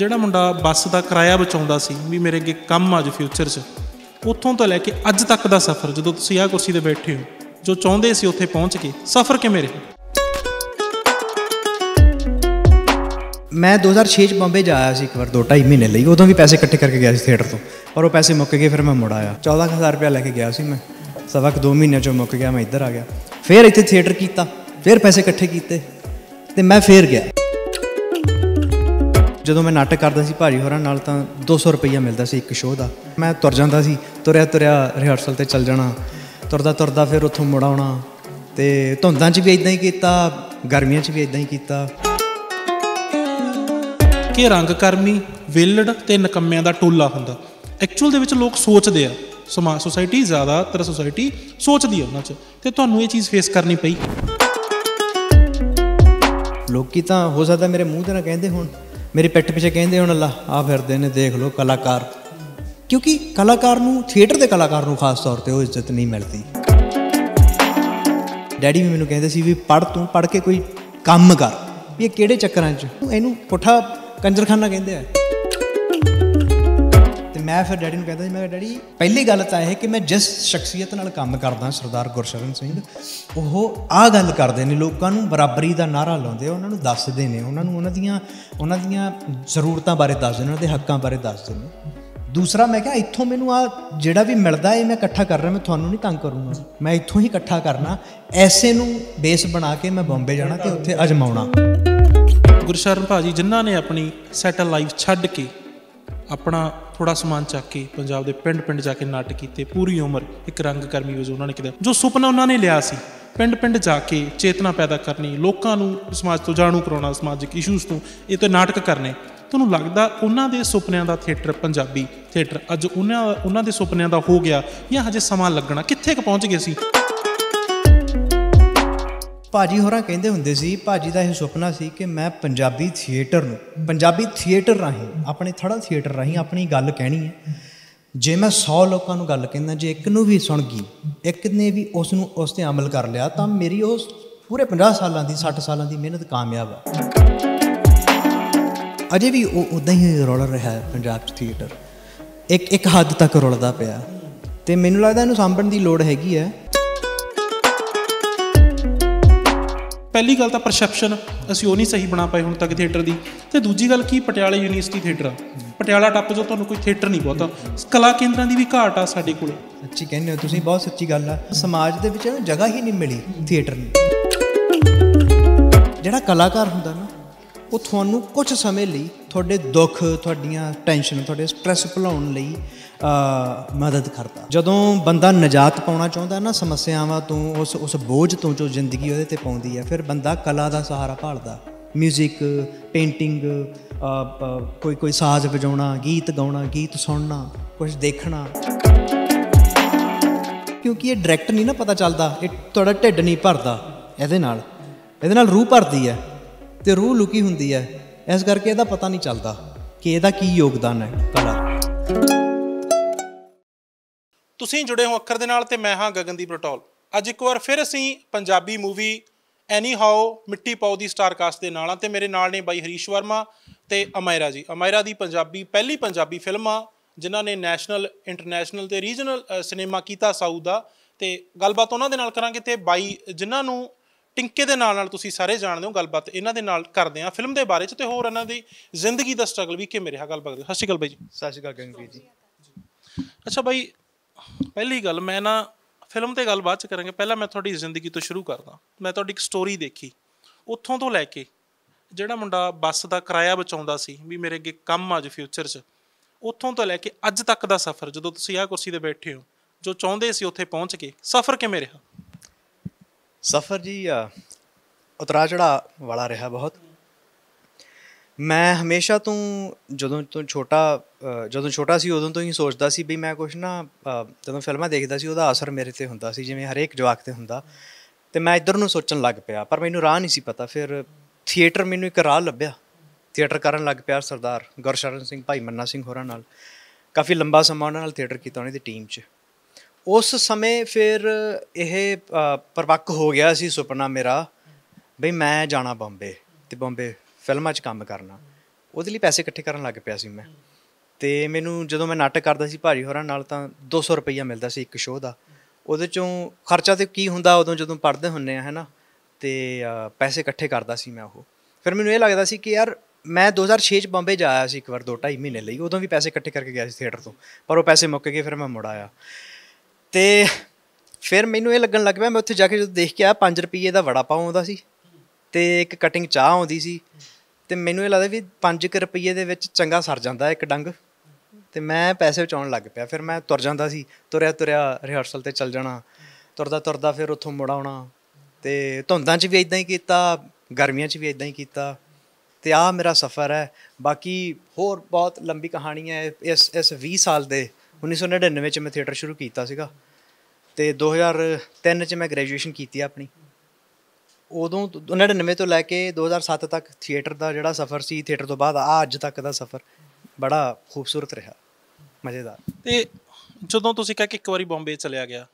ਜਿਹੜਾ ਮੁੰਡਾ ਬੱਸ ਦਾ ਕਿਰਾਇਆ ਬਚਾਉਂਦਾ ਸੀ ਵੀ ਮੇਰੇ ਅੱਗੇ ਕੰਮ ਆ ਜੂ ਫਿਊਚਰ 'ਚ ਉੱਥੋਂ ਤੋਂ ਲੈ ਕੇ ਅੱਜ ਤੱਕ ਦਾ ਸਫ਼ਰ ਜਦੋਂ ਤੁਸੀਂ ਆਹ ਕੁਰਸੀ ਤੇ ਬੈਠੇ ਹੋ ਜੋ ਚਾਹੁੰਦੇ ਸੀ ਉੱਥੇ ਪਹੁੰਚ ਕੇ ਸਫ਼ਰ ਕਿਵੇਂ ਰਿਹਾ ਮੈਂ 2006 ਚ ਬੰਬੇ ਜਾਇਆ ਸੀ ਇੱਕ ਵਾਰ 2.5 ਮਹੀਨੇ ਲਈ ਉਦੋਂ ਵੀ ਪੈਸੇ ਇਕੱਠੇ ਕਰਕੇ ਗਿਆ ਸੀ ਥੀਏਟਰ ਤੋਂ ਪਰ ਉਹ ਪੈਸੇ ਮੁੱਕ ਗਏ ਫਿਰ ਮੈਂ ਮੁੜ ਆਇਆ 14000 ਰੁਪਏ ਲੈ ਕੇ ਗਿਆ ਸੀ ਮੈਂ ਸਵਾ ਕੁ 2 ਮਹੀਨਿਆਂ ਚੋਂ ਮੁੱਕ ਗਿਆ ਮੈਂ ਇੱਧਰ ਆ ਗਿਆ ਫਿਰ ਇੱਥੇ ਥੀਏਟਰ ਕੀਤਾ ਫਿਰ ਪੈਸੇ ਇਕੱਠੇ ਕੀਤੇ ਤੇ ਮੈਂ ਫੇਰ ਗਿਆ ਜਦੋਂ ਮੈਂ ਨਾਟਕ ਕਰਦਾ ਸੀ ਭਾਜੀ ਹੋਰਾਂ ਨਾਲ ਤਾਂ 200 ਰੁਪਈਆ ਮਿਲਦਾ ਸੀ ਇੱਕ ਸ਼ੋਅ ਦਾ ਮੈਂ ਤੁਰ ਜਾਂਦਾ ਸੀ ਤੁਰਿਆ ਤੁਰਿਆ ਰਿਹਰਸਲ ਤੇ ਚੱਲ ਜਾਣਾ ਤੁਰਦਾ ਤੁਰਦਾ ਫਿਰ ਉੱਥੋਂ ਮੁੜ ਆਉਣਾ ਤੇ ਧੁੰਦਾਂ 'ਚ ਵੀ ਇਦਾਂ ਹੀ ਕੀਤਾ ਗਰਮੀਆਂ 'ਚ ਵੀ ਇਦਾਂ ਹੀ ਕੀਤਾ ਕਿ ਰੰਗਕਰਮੀ ਵਿਲੜ ਤੇ ਨਕੰਮਿਆਂ ਦਾ ਟੋਲਾ ਹੁੰਦਾ ਐਕਚੁਅਲ ਦੇ ਵਿੱਚ ਲੋਕ ਸੋਚਦੇ ਆ ਸਮਾਜ ਸੋਸਾਇਟੀ ਜ਼ਿਆਦਾਤਰ ਸੋਸਾਇਟੀ ਸੋਚਦੀ ਆ ਉਹਨਾਂ 'ਚ ਤੇ ਤੁਹਾਨੂੰ ਇਹ ਚੀਜ਼ ਫੇਸ ਕਰਨੀ ਪਈ ਲੋਕੀ ਤਾਂ ਹੋ ਸਕਦਾ ਮੇਰੇ ਮੂੰਹ ਤੇ ਨਾ ਕਹਿੰਦੇ ਹੋਣ ਮੇਰੇ ਪਿੱਠ ਪਿੱਛੇ ਕਹਿੰਦੇ ਹੁਣ ਅੱਲਾ ਆ ਫਿਰਦੇ ਨੇ ਦੇਖ ਲਓ ਕਲਾਕਾਰ ਕਿਉਂਕਿ ਕਲਾਕਾਰ ਨੂੰ ਥੀਏਟਰ ਦੇ ਕਲਾਕਾਰ ਨੂੰ ਖਾਸ ਤੌਰ ਤੇ ਉਹ ਇੱਜ਼ਤ ਨਹੀਂ ਮਿਲਦੀ ਡੈਡੀ ਵੀ ਮੈਨੂੰ ਕਹਿੰਦੇ ਸੀ ਵੀ ਪੜ ਤੂੰ ਪੜ ਕੇ ਕੋਈ ਕੰਮ ਕਰ ਵੀ ਇਹ ਕਿਹੜੇ ਚੱਕਰਾਂ 'ਚ ਇਹਨੂੰ ਪੁੱਠਾ ਕੰਜਰਖਾਨਾ ਕਹਿੰਦੇ ਆ ਮੈਂ ਫਿਰ ਡੈਡੀ ਨੂੰ ਕਹਿੰਦਾ ਜੀ ਮੈਂ ਡੈਡੀ ਪਹਿਲੀ ਗੱਲ ਤਾਂ ਇਹ ਕਿ ਮੈਂ ਜਿਸ ਸ਼ਖਸੀਅਤ ਨਾਲ ਕੰਮ ਕਰਦਾ ਸਰਦਾਰ ਗੁਰਸ਼ਰਨ ਸਿੰਘ ਉਹ ਆਹ ਗੱਲ ਕਰਦੇ ਨੇ ਲੋਕਾਂ ਨੂੰ ਬਰਾਬਰੀ ਦਾ ਨਾਰਾ ਲਾਉਂਦੇ ਉਹਨਾਂ ਨੂੰ ਦੱਸਦੇ ਨੇ ਉਹਨਾਂ ਨੂੰ ਉਹਨਾਂ ਦੀਆਂ ਉਹਨਾਂ ਦੀਆਂ ਜ਼ਰੂਰਤਾਂ ਬਾਰੇ ਦੱਸਦੇ ਨੇ ਉਹਨਾਂ ਦੇ ਹੱਕਾਂ ਬਾਰੇ ਦੱਸਦੇ ਨੇ ਦੂਸਰਾ ਮੈਂ ਕਿਹਾ ਇੱਥੋਂ ਮੈਨੂੰ ਆ ਜਿਹੜਾ ਵੀ ਮਿਲਦਾ ਇਹ ਮੈਂ ਇਕੱਠਾ ਕਰ ਰਿਹਾ ਮੈਂ ਤੁਹਾਨੂੰ ਨਹੀਂ ਤੰਗ ਕਰੂੰਗਾ ਮੈਂ ਇੱਥੋਂ ਹੀ ਇਕੱਠਾ ਕਰਨਾ ਐਸੇ ਨੂੰ ਬੇਸ ਬਣਾ ਕੇ ਮੈਂ ਬੰਬੇ ਜਾਣਾ ਤੇ ਉੱਥੇ ਅਜਮਾਉਣਾ ਗੁਰਸ਼ਰਨ ਭਾਜੀ ਜਿਨ੍ਹਾਂ ਨੇ ਆਪਣੀ ਸੈਟਲ ਲਾਈਫ ਛੱਡ ਕੇ ਆਪਣਾ ਥੋੜਾ ਸਮਾਨ ਚੱਕ ਕੇ ਪੰਜਾਬ ਦੇ ਪਿੰਡ-ਪਿੰਡ ਜਾ ਕੇ ਨਾਟਕ ਕੀਤੇ ਪੂਰੀ ਉਮਰ ਇੱਕ ਰੰਗਕਰਮੀ ਵਜੋਂ ਉਹਨਾਂ ਨੇ ਕਿਹਾ ਜੋ ਸੁਪਨਾ ਉਹਨਾਂ ਨੇ ਲਿਆ ਸੀ ਪਿੰਡ-ਪਿੰਡ ਜਾ ਕੇ ਚੇਤਨਾ ਪੈਦਾ ਕਰਨੀ ਲੋਕਾਂ ਨੂੰ ਸਮਾਜ ਤੋਂ ਜਾਣੂ ਕਰਾਉਣਾ ਸਮਾਜਿਕ ਇਸ਼ੂਸ ਤੋਂ ਇਹ ਤੇ ਨਾਟਕ ਕਰਨੇ ਤੁਹਾਨੂੰ ਲੱਗਦਾ ਉਹਨਾਂ ਦੇ ਸੁਪਨਿਆਂ ਦਾ ਥੀਏਟਰ ਪੰਜਾਬੀ ਥੀਏਟਰ ਅੱਜ ਉਹਨਾਂ ਉਹਨਾਂ ਦੇ ਸੁਪਨਿਆਂ ਦਾ ਹੋ ਗਿਆ ਜਾਂ ਹਜੇ ਸਮਾਂ ਲੱਗਣਾ ਕਿੱਥੇ ਕ ਪਹੁੰਚ ਗਏ ਸੀ ਭਾਜੀ ਹੋਰਾਂ ਕਹਿੰਦੇ ਹੁੰਦੇ ਸੀ ਭਾਜੀ ਦਾ ਇਹ ਸੁਪਨਾ ਸੀ ਕਿ ਮੈਂ ਪੰਜਾਬੀ ਥੀਏਟਰ ਨੂੰ ਪੰਜਾਬੀ ਥੀਏਟਰ ਰਾਹੀਂ ਆਪਣੇ ਥੜਾ ਥੀਏਟਰ ਰਾਹੀਂ ਆਪਣੀ ਗੱਲ ਕਹਿਣੀ ਹੈ ਜੇ ਮੈਂ 100 ਲੋਕਾਂ ਨੂੰ ਗੱਲ ਕਹਿੰਦਾ ਜੇ ਇੱਕ ਨੂੰ ਵੀ ਸੁਣ ਗਈ ਇੱਕ ਨੇ ਵੀ ਉਸ ਨੂੰ ਉਸ ਤੇ ਅਮਲ ਕਰ ਲਿਆ ਤਾਂ ਮੇਰੀ ਉਹ ਪੂਰੇ 50 ਸਾਲਾਂ ਦੀ 60 ਸਾਲਾਂ ਦੀ ਮਿਹਨਤ ਕਾਮਯਾਬ ਹੈ ਅਜੇ ਵੀ ਉਹ ਉਦਾਂ ਹੀ ਰੋਲ ਰਿਹਾ ਹੈ ਪੰਜਾਬ ਥੀਏਟਰ ਇੱਕ ਇੱਕ ਹੱਦ ਤੱਕ ਰੁਲਦਾ ਪਿਆ ਤੇ ਮੈਨੂੰ ਲੱਗਦਾ ਇਹਨੂੰ ਸਾਂਭਣ ਦੀ ਲੋੜ ਹੈਗੀ ਹੈ ਪਹਿਲੀ ਗੱਲ ਤਾਂ ਪਰਸੈਪਸ਼ਨ ਅਸੀਂ ਉਹ ਨਹੀਂ ਸਹੀ ਬਣਾ ਪਾਏ ਹੁਣ ਤੱਕ ਥੀਏਟਰ ਦੀ ਤੇ ਦੂਜੀ ਗੱਲ ਕੀ ਪਟਿਆਲਾ ਯੂਨੀਵਰਸਿਟੀ ਥੀਏਟਰ ਪਟਿਆਲਾ ਟੱਪ ਜੋ ਤੁਹਾਨੂੰ ਕੋਈ ਥੀਏਟਰ ਨਹੀਂ ਬਹੁਤਾ ਕਲਾ ਕੇਂਦਰਾਂ ਦੀ ਵੀ ਘਾਟ ਆ ਸਾਡੇ ਕੋਲ ਸੱਚੀ ਕਹਿੰਦੇ ਹੋ ਤੁਸੀਂ ਬਹੁਤ ਸੱਚੀ ਗੱਲ ਆ ਸਮਾਜ ਦੇ ਵਿੱਚ ਇਹਨੂੰ ਜਗ੍ਹਾ ਹੀ ਨਹੀਂ ਮਿਲੀ ਥੀਏਟਰ ਨੂੰ ਜਿਹੜਾ ਕਲਾਕਾਰ ਹੁੰਦਾ ਨਾ ਉਹ ਤੁਹਾਨੂੰ ਕੁਝ ਸਮੇਂ ਲਈ ਤੁਹਾਡੇ ਦੁੱਖ ਤੁਹਾਡੀਆਂ ਟੈਨਸ਼ਨ ਤੁਹਾਡੇ ਸਟ्रेस ਭੁਲਾਉਣ ਲਈ ਮਦਦ ਕਰਦਾ ਜਦੋਂ ਬੰਦਾ ਨਜਾਤ ਪਾਉਣਾ ਚਾਹੁੰਦਾ ਹੈ ਨਾ ਸਮੱਸਿਆਵਾਂ ਤੋਂ ਉਸ ਉਸ ਬੋਝ ਤੋਂ ਜੋ ਜ਼ਿੰਦਗੀ ਉਹਦੇ ਤੇ ਪਾਉਂਦੀ ਹੈ ਫਿਰ ਬੰਦਾ ਕਲਾ ਦਾ ਸਹਾਰਾ ਭਾਲਦਾ 뮤직 ਪੇਂਟਿੰਗ ਕੋਈ ਕੋਈ ਸਾਜ਼ ਵਜਾਉਣਾ ਗੀਤ ਗਾਉਣਾ ਗੀਤ ਸੁਣਨਾ ਕੁਝ ਦੇਖਣਾ ਕਿਉਂਕਿ ਇਹ ਡਾਇਰੈਕਟ ਨਹੀਂ ਨਾ ਪਤਾ ਚੱਲਦਾ ਇਹ ਤੁਹਾਡਾ ਢਿੱਡ ਨਹੀਂ ਭਰਦਾ ਇਹਦੇ ਨਾਲ ਇਹਦੇ ਨਾਲ ਰੂਹ ਭਰਦੀ ਹੈ ਤੇ ਰੂਹ ਲੁਕੀ ਹੁੰਦੀ ਹੈ ਇਸ ਕਰਕੇ ਇਹਦਾ ਪਤਾ ਨਹੀਂ ਚੱਲਦਾ ਕਿ ਇਹਦਾ ਕੀ ਯੋਗਦਾਨ ਹੈ ਕਲਾ ਤੁਸੀਂ ਜੁੜੇ ਹੋ ਅੱਖਰ ਦੇ ਨਾਲ ਤੇ ਮੈਂ ਹਾਂ ਗਗਨਦੀਪ ਰਟੋਲ ਅੱਜ ਇੱਕ ਵਾਰ ਫਿਰ ਅਸੀਂ ਪੰਜਾਬੀ ਮੂਵੀ ਐਨੀ ਹਾਓ ਮਿੱਟੀ ਪਾਉ ਦੀ ਸਟਾਰ ਕਾਸਟ ਦੇ ਨਾਲ ਆ ਤੇ ਮੇਰੇ ਨਾਲ ਨੇ ਬਾਈ ਹਰੀਸ਼ ਵਰਮਾ ਤੇ ਅਮੈਰਾ ਜੀ ਅਮੈਰਾ ਦੀ ਪੰਜਾਬੀ ਪਹਿਲੀ ਪੰਜਾਬੀ ਫਿਲਮ ਆ ਜਿਨ੍ਹਾਂ ਨੇ ਨੈਸ਼ਨਲ ਇੰਟਰਨੈਸ਼ਨਲ ਤੇ ਰੀਜਨਲ ਸਿਨੇਮਾ ਕੀਤਾ ਸਾਊਦ ਦਾ ਤੇ ਗੱਲਬਾਤ ਉਹਨਾਂ ਦੇ ਨਾਲ ਕਰਾਂਗੇ ਤੇ ਬਾਈ ਜਿਨ੍ਹਾਂ ਨੂੰ ਟਿੰਕੇ ਦੇ ਨਾਲ ਨਾਲ ਤੁਸੀਂ ਸਾਰੇ ਜਾਣਦੇ ਹੋ ਗੱਲਬਾਤ ਇਹਨਾਂ ਦੇ ਨਾਲ ਕਰਦੇ ਆ ਫਿਲਮ ਦੇ ਬਾਰੇ ਚ ਤੇ ਹੋਰ ਇਹਨਾਂ ਦੀ ਜ਼ਿੰਦਗੀ ਦਾ ਸਟਰਗਲ ਵੀ ਕਿਵੇਂ ਰਿਹਾ ਗੱਲਬਾਤ ਸਤਿ ਸ਼੍ਰੀ ਅਕਾਲ ਬਾਈ ਜੀ ਸਤਿ ਸ਼੍ਰੀ ਅਕਾਲ ਗੰਗਵੀਰ ਜੀ ਅੱਛਾ ਬਾਈ ਪਹਿਲੀ ਗੱਲ ਮੈਂ ਨਾ ਫਿਲਮ ਤੇ ਗੱਲਬਾਤ ਚ ਕਰਾਂਗੇ ਪਹਿਲਾਂ ਮੈਂ ਤੁਹਾਡੀ ਜ਼ਿੰਦਗੀ ਤੋਂ ਸ਼ੁਰੂ ਕਰਦਾ ਮੈਂ ਤੁਹਾਡੀ ਇੱਕ ਸਟੋਰੀ ਦੇਖੀ ਉੱਥੋਂ ਤੋਂ ਲੈ ਕੇ ਜਿਹੜਾ ਮੁੰਡਾ ਬੱਸ ਦਾ ਕਿਰਾਇਆ ਬਚਾਉਂਦਾ ਸੀ ਵੀ ਮੇਰੇ ਅੱਗੇ ਕੰਮ ਆ ਫਿਊਚਰ 'ਚ ਉੱਥੋਂ ਤੋਂ ਲੈ ਕੇ ਅੱਜ ਤੱਕ ਦਾ ਸਫ਼ਰ ਜਦੋਂ ਤੁਸੀਂ ਆਹ ਕੁਰਸੀ ਤੇ ਬੈਠੇ ਹੋ ਜੋ ਚਾਹੁੰਦੇ ਸੀ ਉੱਥੇ ਪਹੁੰਚ ਕੇ ਸਫ਼ਰ ਕਿਵੇਂ ਰਿਹਾ ਸਫਰ ਜੀ ਉਤਰਾ ਚੜਾ ਵਾਲਾ ਰਿਹਾ ਬਹੁਤ ਮੈਂ ਹਮੇਸ਼ਾ ਤੋਂ ਜਦੋਂ ਤੋਂ ਛੋਟਾ ਜਦੋਂ ਛੋਟਾ ਸੀ ਉਦੋਂ ਤੋਂ ਹੀ ਸੋਚਦਾ ਸੀ ਵੀ ਮੈਂ ਕੁਝ ਨਾ ਜਦੋਂ ਫਿਲਮਾਂ ਦੇਖਦਾ ਸੀ ਉਹਦਾ ਅਸਰ ਮੇਰੇ ਤੇ ਹੁੰਦਾ ਸੀ ਜਿਵੇਂ ਹਰੇਕ ਜਵਾਕ ਤੇ ਹੁੰਦਾ ਤੇ ਮੈਂ ਇਧਰ ਨੂੰ ਸੋਚਣ ਲੱਗ ਪਿਆ ਪਰ ਮੈਨੂੰ ਰਾਹ ਨਹੀਂ ਸੀ ਪਤਾ ਫਿਰ ਥੀਏਟਰ ਮੈਨੂੰ ਇੱਕ ਰਾਹ ਲੱਭਿਆ ਥੀਏਟਰ ਕਰਨ ਲੱਗ ਪਿਆ ਸਰਦਾਰ ਗੁਰਸ਼ਰਨ ਸਿੰਘ ਭਾਈ ਮੰਨਾ ਸਿੰਘ ਹੋਰਾਂ ਨਾਲ ਕਾਫੀ ਲੰਬਾ ਸਮਾਂ ਉਹਨਾਂ ਨਾਲ ਥੀਏਟਰ ਕੀਤਾ ਉਹਨਾਂ ਦੀ ਟੀਮ 'ਚ ਉਸ ਸਮੇਂ ਫਿਰ ਇਹ ਪਰਵੱਕ ਹੋ ਗਿਆ ਸੀ ਸੁਪਨਾ ਮੇਰਾ ਬਈ ਮੈਂ ਜਾਣਾ ਬੰਬੇ ਤੇ ਬੰਬੇ ਫਿਲਮਾਂ 'ਚ ਕੰਮ ਕਰਨਾ ਉਹਦੇ ਲਈ ਪੈਸੇ ਇਕੱਠੇ ਕਰਨ ਲੱਗ ਪਿਆ ਸੀ ਮੈਂ ਤੇ ਮੈਨੂੰ ਜਦੋਂ ਮੈਂ ਨਾਟਕ ਕਰਦਾ ਸੀ ਭਾਰੀ ਹੋਰਾਂ ਨਾਲ ਤਾਂ 200 ਰੁਪਈਆ ਮਿਲਦਾ ਸੀ ਇੱਕ ਸ਼ੋਅ ਦਾ ਉਹਦੇ ਚੋਂ ਖਰਚਾ ਤੇ ਕੀ ਹੁੰਦਾ ਉਦੋਂ ਜਦੋਂ ਪੜਦੇ ਹੁੰਨੇ ਆ ਹੈਨਾ ਤੇ ਪੈਸੇ ਇਕੱਠੇ ਕਰਦਾ ਸੀ ਮੈਂ ਉਹ ਫਿਰ ਮੈਨੂੰ ਇਹ ਲੱਗਦਾ ਸੀ ਕਿ ਯਾਰ ਮੈਂ 2006 ਚ ਬੰਬੇ ਜਾਇਆ ਸੀ ਇੱਕ ਵਾਰ 2.5 ਮਹੀਨੇ ਲਈ ਉਦੋਂ ਵੀ ਪੈਸੇ ਇਕੱਠੇ ਕਰਕੇ ਗਿਆ ਸੀ ਥੀਏਟਰ ਤੋਂ ਪਰ ਉਹ ਪੈਸੇ ਮੁੱਕ ਗਏ ਫਿਰ ਮੈਂ ਮੁੜ ਆਇਆ ਤੇ ਫਿਰ ਮੈਨੂੰ ਇਹ ਲੱਗਣ ਲੱਗ ਪਿਆ ਮੈਂ ਉੱਥੇ ਜਾ ਕੇ ਜਦੋਂ ਦੇਖ ਕੇ ਆ 5 ਰੁਪਏ ਦਾ ਵੜਾ ਪਾਉ ਆਉਂਦਾ ਸੀ ਤੇ ਇੱਕ ਕਟਿੰਗ ਚਾਹ ਆਉਂਦੀ ਸੀ ਤੇ ਮੈਨੂੰ ਇਹ ਲੱਗਦਾ ਵੀ 5 ਰੁਪਏ ਦੇ ਵਿੱਚ ਚੰਗਾ ਸਰ ਜਾਂਦਾ ਇੱਕ ਡੰਗ ਤੇ ਮੈਂ ਪੈਸੇ ਬਚਾਉਣ ਲੱਗ ਪਿਆ ਫਿਰ ਮੈਂ ਤੁਰ ਜਾਂਦਾ ਸੀ ਤੁਰਿਆ ਤੁਰਿਆ ਰਿਹਰਸਲ ਤੇ ਚੱਲ ਜਾਣਾ ਤੁਰਦਾ ਤੁਰਦਾ ਫਿਰ ਉੱਥੋਂ ਮੁੜ ਆਉਣਾ ਤੇ ਧੁੰਦਾਂ 'ਚ ਵੀ ਇਦਾਂ ਹੀ ਕੀਤਾ ਗਰਮੀਆਂ 'ਚ ਵੀ ਇਦਾਂ ਹੀ ਕੀਤਾ ਤੇ ਆ ਮੇਰਾ ਸਫ਼ਰ ਹੈ ਬਾਕੀ ਹੋਰ ਬਹੁਤ ਲੰਬੀ ਕਹਾਣੀ ਹੈ ਇਸ ਇਸ 20 ਸਾਲ ਦੇ 1999 ਵਿੱਚ ਮੈਂ ਥੀਏਟਰ ਸ਼ੁਰੂ ਕੀਤਾ ਸੀਗਾ ਤੇ 2003 ਚ ਮੈਂ ਗ੍ਰੈਜੂਏਸ਼ਨ ਕੀਤੀ ਆਪਣੀ ਉਦੋਂ 99 ਤੋਂ ਲੈ ਕੇ 2007 ਤੱਕ ਥੀਏਟਰ ਦਾ ਜਿਹੜਾ ਸਫ਼ਰ ਸੀ ਥੀਏਟਰ ਤੋਂ ਬਾਅਦ ਆ ਅੱਜ ਤੱਕ ਦਾ ਸਫ਼ਰ ਬੜਾ ਖੂਬਸੂਰਤ ਰਿਹਾ ਮਜ਼ੇਦਾਰ ਤੇ ਜਦੋਂ ਤੁਸੀਂ ਕਹਿ ਕਿ ਇੱਕ ਵਾਰੀ ਬੰਬੇ ਚਲਿਆ ਗਿਆ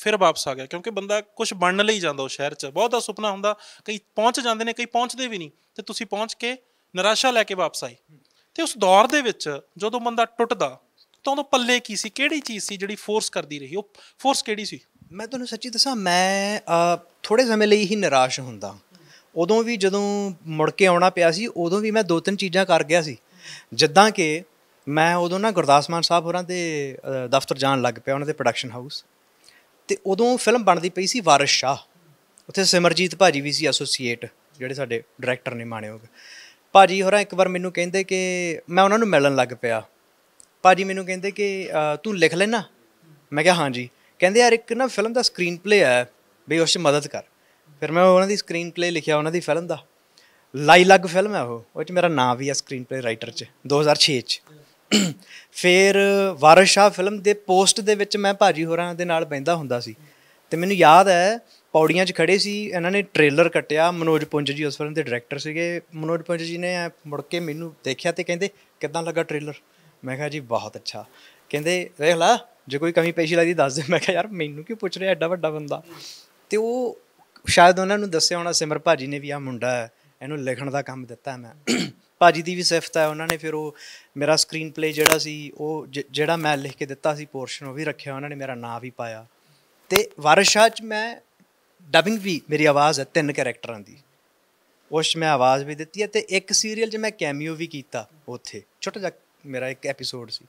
ਫਿਰ ਵਾਪਸ ਆ ਗਿਆ ਕਿਉਂਕਿ ਬੰਦਾ ਕੁਝ ਬਣਨ ਲਈ ਜਾਂਦਾ ਉਹ ਸ਼ਹਿਰ 'ਚ ਬਹੁਤਾ ਸੁਪਨਾ ਹੁੰਦਾ ਕਈ ਪਹੁੰਚ ਜਾਂਦੇ ਨੇ ਕਈ ਪਹੁੰਚਦੇ ਵੀ ਨਹੀਂ ਤੇ ਤੁਸੀਂ ਪਹੁੰਚ ਕੇ ਨਿਰਾਸ਼ਾ ਲੈ ਕੇ ਵਾਪਸ ਆਏ ਤੇ ਉਸ ਦੌਰ ਦੇ ਵਿੱਚ ਜਦੋਂ ਬੰਦਾ ਟੁੱਟਦਾ ਤਾਂ ਉਹਨੂੰ ਪੱਲੇ ਕੀ ਸੀ ਕਿਹੜੀ ਚੀਜ਼ ਸੀ ਜਿਹੜੀ ਫੋਰਸ ਕਰਦੀ ਰਹੀ ਉਹ ਫੋਰਸ ਕਿਹੜੀ ਸੀ ਮੈਂ ਤੁਹਾਨੂੰ ਸੱਚੀ ਦੱਸਾਂ ਮੈਂ ਥੋੜੇ ਸਮੇਂ ਲਈ ਹੀ ਨਿਰਾਸ਼ ਹੁੰਦਾ ਉਦੋਂ ਵੀ ਜਦੋਂ ਮੁੜ ਕੇ ਆਉਣਾ ਪਿਆ ਸੀ ਉਦੋਂ ਵੀ ਮੈਂ ਦੋ ਤਿੰਨ ਚੀਜ਼ਾਂ ਕਰ ਗਿਆ ਸੀ ਜਿੱਦਾਂ ਕਿ ਮੈਂ ਉਦੋਂ ਨਾ ਗੁਰਦਾਸ ਮਾਨ ਸਾਹਿਬ ਹੋਰਾਂ ਦੇ ਦਫ਼ਤਰ ਜਾਣ ਲੱਗ ਪਿਆ ਉਹਨਾਂ ਦੇ ਪ੍ਰੋਡਕਸ਼ਨ ਹਾਊਸ ਤੇ ਉਦੋਂ ਫਿਲਮ ਬਣਦੀ ਪਈ ਸੀ ਵਾਰਿਸ ਸ਼ਾਹ ਉੱਥੇ ਸਿਮਰਜੀਤ ਭਾਜੀ ਵੀ ਸੀ ਐਸੋਸੀਏਟ ਜਿਹੜੇ ਸਾਡੇ ਡਾਇਰੈਕਟਰ ਨੇ ਮਾਣਿਓਗ ਭਾਜੀ ਹੋਰਾਂ ਇੱਕ ਵਾਰ ਮੈਨੂੰ ਕਹਿੰਦੇ ਕਿ ਮੈਂ ਉਹਨਾਂ ਨੂੰ ਮਿਲਣ ਲੱਗ ਪਿਆ ਭਾਜੀ ਮੈਨੂੰ ਕਹਿੰਦੇ ਕਿ ਤੂੰ ਲਿਖ ਲੈਣਾ ਮੈਂ ਕਿਹਾ ਹਾਂਜੀ ਕਹਿੰਦੇ ਯਾਰ ਇੱਕ ਨਾ ਫਿਲਮ ਦਾ ਸਕਰੀਨ ਪਲੇ ਆ ਬਈ ਉਸ 'ਚ ਮਦਦ ਕਰ ਫਿਰ ਮੈਂ ਉਹਨਾਂ ਦੀ ਸਕਰੀਨ ਪਲੇ ਲਿਖਿਆ ਉਹਨਾਂ ਦੀ ਫਿਲਮ ਦਾ ਲਾਈਲਗ ਫਿਲਮ ਹੈ ਉਹ ਉਹ 'ਚ ਮੇਰਾ ਨਾਮ ਵੀ ਆ ਸਕਰੀਨ ਪਲੇ ਰਾਈਟਰ 'ਚ 2006 'ਚ ਫਿਰ ਵਾਰਿਸ ਸ਼ਾਹ ਫਿਲਮ ਦੇ ਪੋਸਟ ਦੇ ਵਿੱਚ ਮੈਂ ਭਾਜੀ ਹੋਰਾਂ ਦੇ ਨਾਲ ਬੈੰਦਾ ਹੁੰਦਾ ਸੀ ਤੇ ਮੈਨੂੰ ਯਾਦ ਹੈ ਪੌੜੀਆਂ 'ਚ ਖੜੇ ਸੀ ਇਹਨਾਂ ਨੇ ਟ੍ਰੇਲਰ ਕੱਟਿਆ ਮਨੋਜ ਪੁੰਜ ਜੀ ਉਸ ਫਿਲਮ ਦੇ ਡਾਇਰੈਕਟਰ ਸੀਗੇ ਮਨੋਜ ਪੁੰਜ ਜੀ ਨੇ ਮੁੜ ਕੇ ਮੈਨੂੰ ਦੇਖਿਆ ਤੇ ਕਹਿੰਦੇ ਕਿਦਾਂ ਲੱਗਾ ਟ੍ਰੇਲਰ ਮੈਂ ਕਿਹਾ ਜੀ ਬਹੁਤ ਅੱਛਾ ਕਹਿੰਦੇ ਦੇਖ ਲੈ ਜੇ ਕੋਈ ਕਮੀ ਪੇਸ਼ੀ ਲੱਗਦੀ ਦੱਸ ਦੇ ਮੈਂ ਕਿਹਾ ਯਾਰ ਮੈਨੂੰ ਕਿਉਂ ਪੁੱਛ ਰਿਹਾ ਐਡਾ ਵੱਡਾ ਬੰਦਾ ਤੇ ਉਹ ਸ਼ਾਇਦ ਉਹਨਾਂ ਨੂੰ ਦੱਸਿਆ ਹੋਣਾ ਸਿਮਰ ਭਾਜੀ ਨੇ ਵੀ ਆ ਮੁੰਡਾ ਹੈ ਇਹਨੂੰ ਲਿਖਣ ਦਾ ਕੰਮ ਦਿੱਤਾ ਮੈਂ ਭਾਜੀ ਦੀ ਵੀ ਸਿਫਤ ਹੈ ਉਹਨਾਂ ਨੇ ਫਿਰ ਉਹ ਮੇਰਾ ਸਕਰੀਨ ਪਲੇ ਜਿਹੜਾ ਸੀ ਉਹ ਜਿਹੜਾ ਮੈਂ ਲਿਖ ਕੇ ਦਿੱਤਾ ਸੀ ਪੋਰਸ਼ਨ ਉਹ ਵੀ ਰੱਖਿਆ ਉਹਨਾਂ ਨੇ ਮੇਰਾ ਨਾਂ ਵੀ ਪਾਇਆ ਤੇ ਵਰਸ਼ਾ ਚ ਮੈਂ ਡਬਿੰਗ ਵੀ ਮੇਰੀ ਆਵਾਜ਼ ਹੈ ਤਿੰਨ ਕੈਰੈਕਟਰਾਂ ਦੀ ਉਸ ਮੈਂ ਆਵਾਜ਼ ਵੀ ਦਿੱਤੀ ਹੈ ਤੇ ਇੱਕ ਸੀਰੀਅਲ 'ਚ ਮੈਂ ਕੈਮਿਓ ਵੀ ਕੀਤਾ ਉੱਥੇ ਛੋਟਾ ਜਿਹਾ ਮੇਰਾ ਇੱਕ ਐਪੀਸੋਡ ਸੀ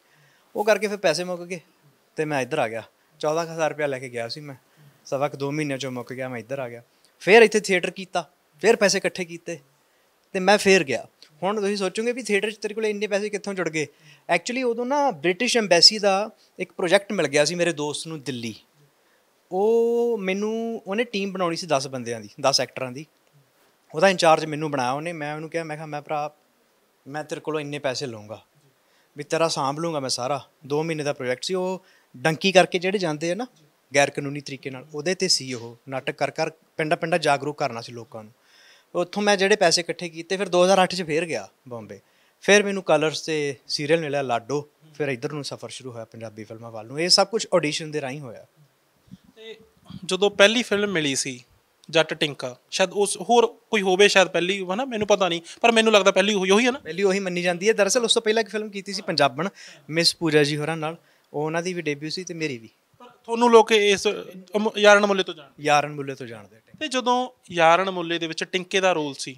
ਉਹ ਕਰਕੇ ਫਿਰ ਪੈਸੇ ਮੁੱਕ ਗਏ ਤੇ ਮੈਂ ਇੱਧਰ ਆ ਗਿਆ 14000 ਰੁਪਏ ਲੈ ਕੇ ਗਿਆ ਸੀ ਮੈਂ ਸਵਾ ਕ 2 ਮਹੀਨੇ ਚੋਂ ਮੁੱਕ ਗਿਆ ਮੈਂ ਇੱਧਰ ਆ ਗਿਆ ਫਿਰ ਇੱਥੇ ਥੀਏਟਰ ਕੀਤਾ ਫਿਰ ਪੈਸੇ ਇਕੱਠੇ ਕੀਤੇ ਤੇ ਮੈਂ ਫੇਰ ਗਿਆ ਹੁਣ ਤੁਸੀਂ ਸੋਚੋਗੇ ਵੀ ਥੀਏਟਰ 'ਚ ਤੇਰੇ ਕੋਲ ਇੰਨੇ ਪੈਸੇ ਕਿੱਥੋਂ ਜੁੜ ਗਏ ਐਕਚੁਅਲੀ ਉਦੋਂ ਨਾ ਬ੍ਰਿਟਿਸ਼ ਐਮਬੈਸੀ ਦਾ ਇੱਕ ਪ੍ਰੋਜੈਕਟ ਮਿਲ ਗਿਆ ਸੀ ਮੇਰੇ ਦੋਸਤ ਨੂੰ ਦਿੱਲੀ ਉਹ ਮੈਨੂੰ ਉਹਨੇ ਟੀਮ ਬਣਾਉਣੀ ਸੀ 10 ਬੰਦਿਆਂ ਦੀ 10 ਐਕਟਰਾਂ ਦੀ ਉਹਦਾ ਇੰਚਾਰਜ ਮੈਨੂੰ ਬਣਾਇਆ ਉਹਨੇ ਮੈਂ ਉਹਨੂੰ ਕਿਹਾ ਮੈਂ ਕਿਹਾ ਮੈਂ ਭਰਾ ਮੈਂ ਤੇਰੇ ਕੋਲੋਂ ਇੰਨੇ ਪੈਸੇ ਲਵਾਂਗਾ ਵੀ ਤੇਰਾ ਸਾਂਭ ਲੂੰਗਾ ਮੈਂ ਸਾਰਾ 2 ਮਹੀਨੇ ਦਾ ਪ੍ਰੋਜੈਕਟ ਸੀ ਉਹ ਡੰਕੀ ਕਰਕੇ ਜਿਹੜੇ ਜਾਂਦੇ ਆ ਨਾ ਗੈਰ ਕਾਨੂੰਨੀ ਤਰੀਕੇ ਨਾਲ ਉਹਦੇ ਤੇ ਸੀ ਉਹ ਨਾਟਕ ਕਰ ਕਰ ਪਿੰਡਾ ਪਿੰਡਾ ਜਾਗਰੂਕ ਕਰਨਾ ਸੀ ਲੋਕਾਂ ਨੂੰ ਉੱਥੋਂ ਮੈਂ ਜਿਹੜੇ ਪੈਸੇ ਇਕੱਠੇ ਕੀਤੇ ਫਿਰ 2008 ਚ ਫੇਰ ਗਿਆ ਬੰਬੇ ਫਿਰ ਮੈਨੂੰ ਕਲਰਸ ਤੇ ਸੀਰੀਅਲ ਮਿਲਿਆ ਲਾਡੋ ਫਿਰ ਇੱਧਰ ਨੂੰ ਸਫ਼ਰ ਸ਼ੁਰੂ ਹੋਇਆ ਪੰਜਾਬੀ ਫਿਲਮਾਂ ਵੱਲ ਨੂੰ ਇਹ ਸਭ ਕੁਝ ਆਡੀਸ਼ਨ ਦੇ ਰਾਹੀਂ ਹੋਇਆ ਤੇ ਜਦੋਂ ਪਹਿਲੀ ਫਿਲਮ ਮਿਲੀ ਸੀ ਜੱਟ ਟਿੰਕਾ ਸ਼ਾਇਦ ਉਸ ਹੋਰ ਕੋਈ ਹੋਵੇ ਸ਼ਾਇਦ ਪਹਿਲੀ ਹੋਣਾ ਮੈਨੂੰ ਪਤਾ ਨਹੀਂ ਪਰ ਮੈਨੂੰ ਲੱਗਦਾ ਪਹਿਲੀ ਉਹੀ ਉਹੀ ਹੈ ਨਾ ਪਹਿਲੀ ਉਹੀ ਮੰਨੀ ਜਾਂਦੀ ਹੈ ਦਰਅਸਲ ਉਸ ਤੋਂ ਪਹਿਲਾਂ ਇੱਕ ਫਿਲਮ ਕੀਤੀ ਸੀ ਪੰਜਾਬਣ ਮਿਸ ਪੂਜਾ ਜੀ ਹੋਰਾਂ ਨਾਲ ਉਹ ਉਹਨਾਂ ਦੀ ਵੀ ਡੈਬਿਊ ਸੀ ਤੇ ਮੇਰੀ ਵੀ ਤੁਹਾਨੂੰ ਲੋਕ ਇਸ ਯਾਰਨ ਮੁੱਲੇ ਤੋਂ ਜਾਣਦੇ ਯਾਰਨ ਮੁੱਲੇ ਤੋਂ ਜਾਣਦੇ ਤੇ ਜਦੋਂ ਯਾਰਨ ਮੁੱਲੇ ਦੇ ਵਿੱਚ ਟਿੰਕੇ ਦਾ ਰੋਲ ਸੀ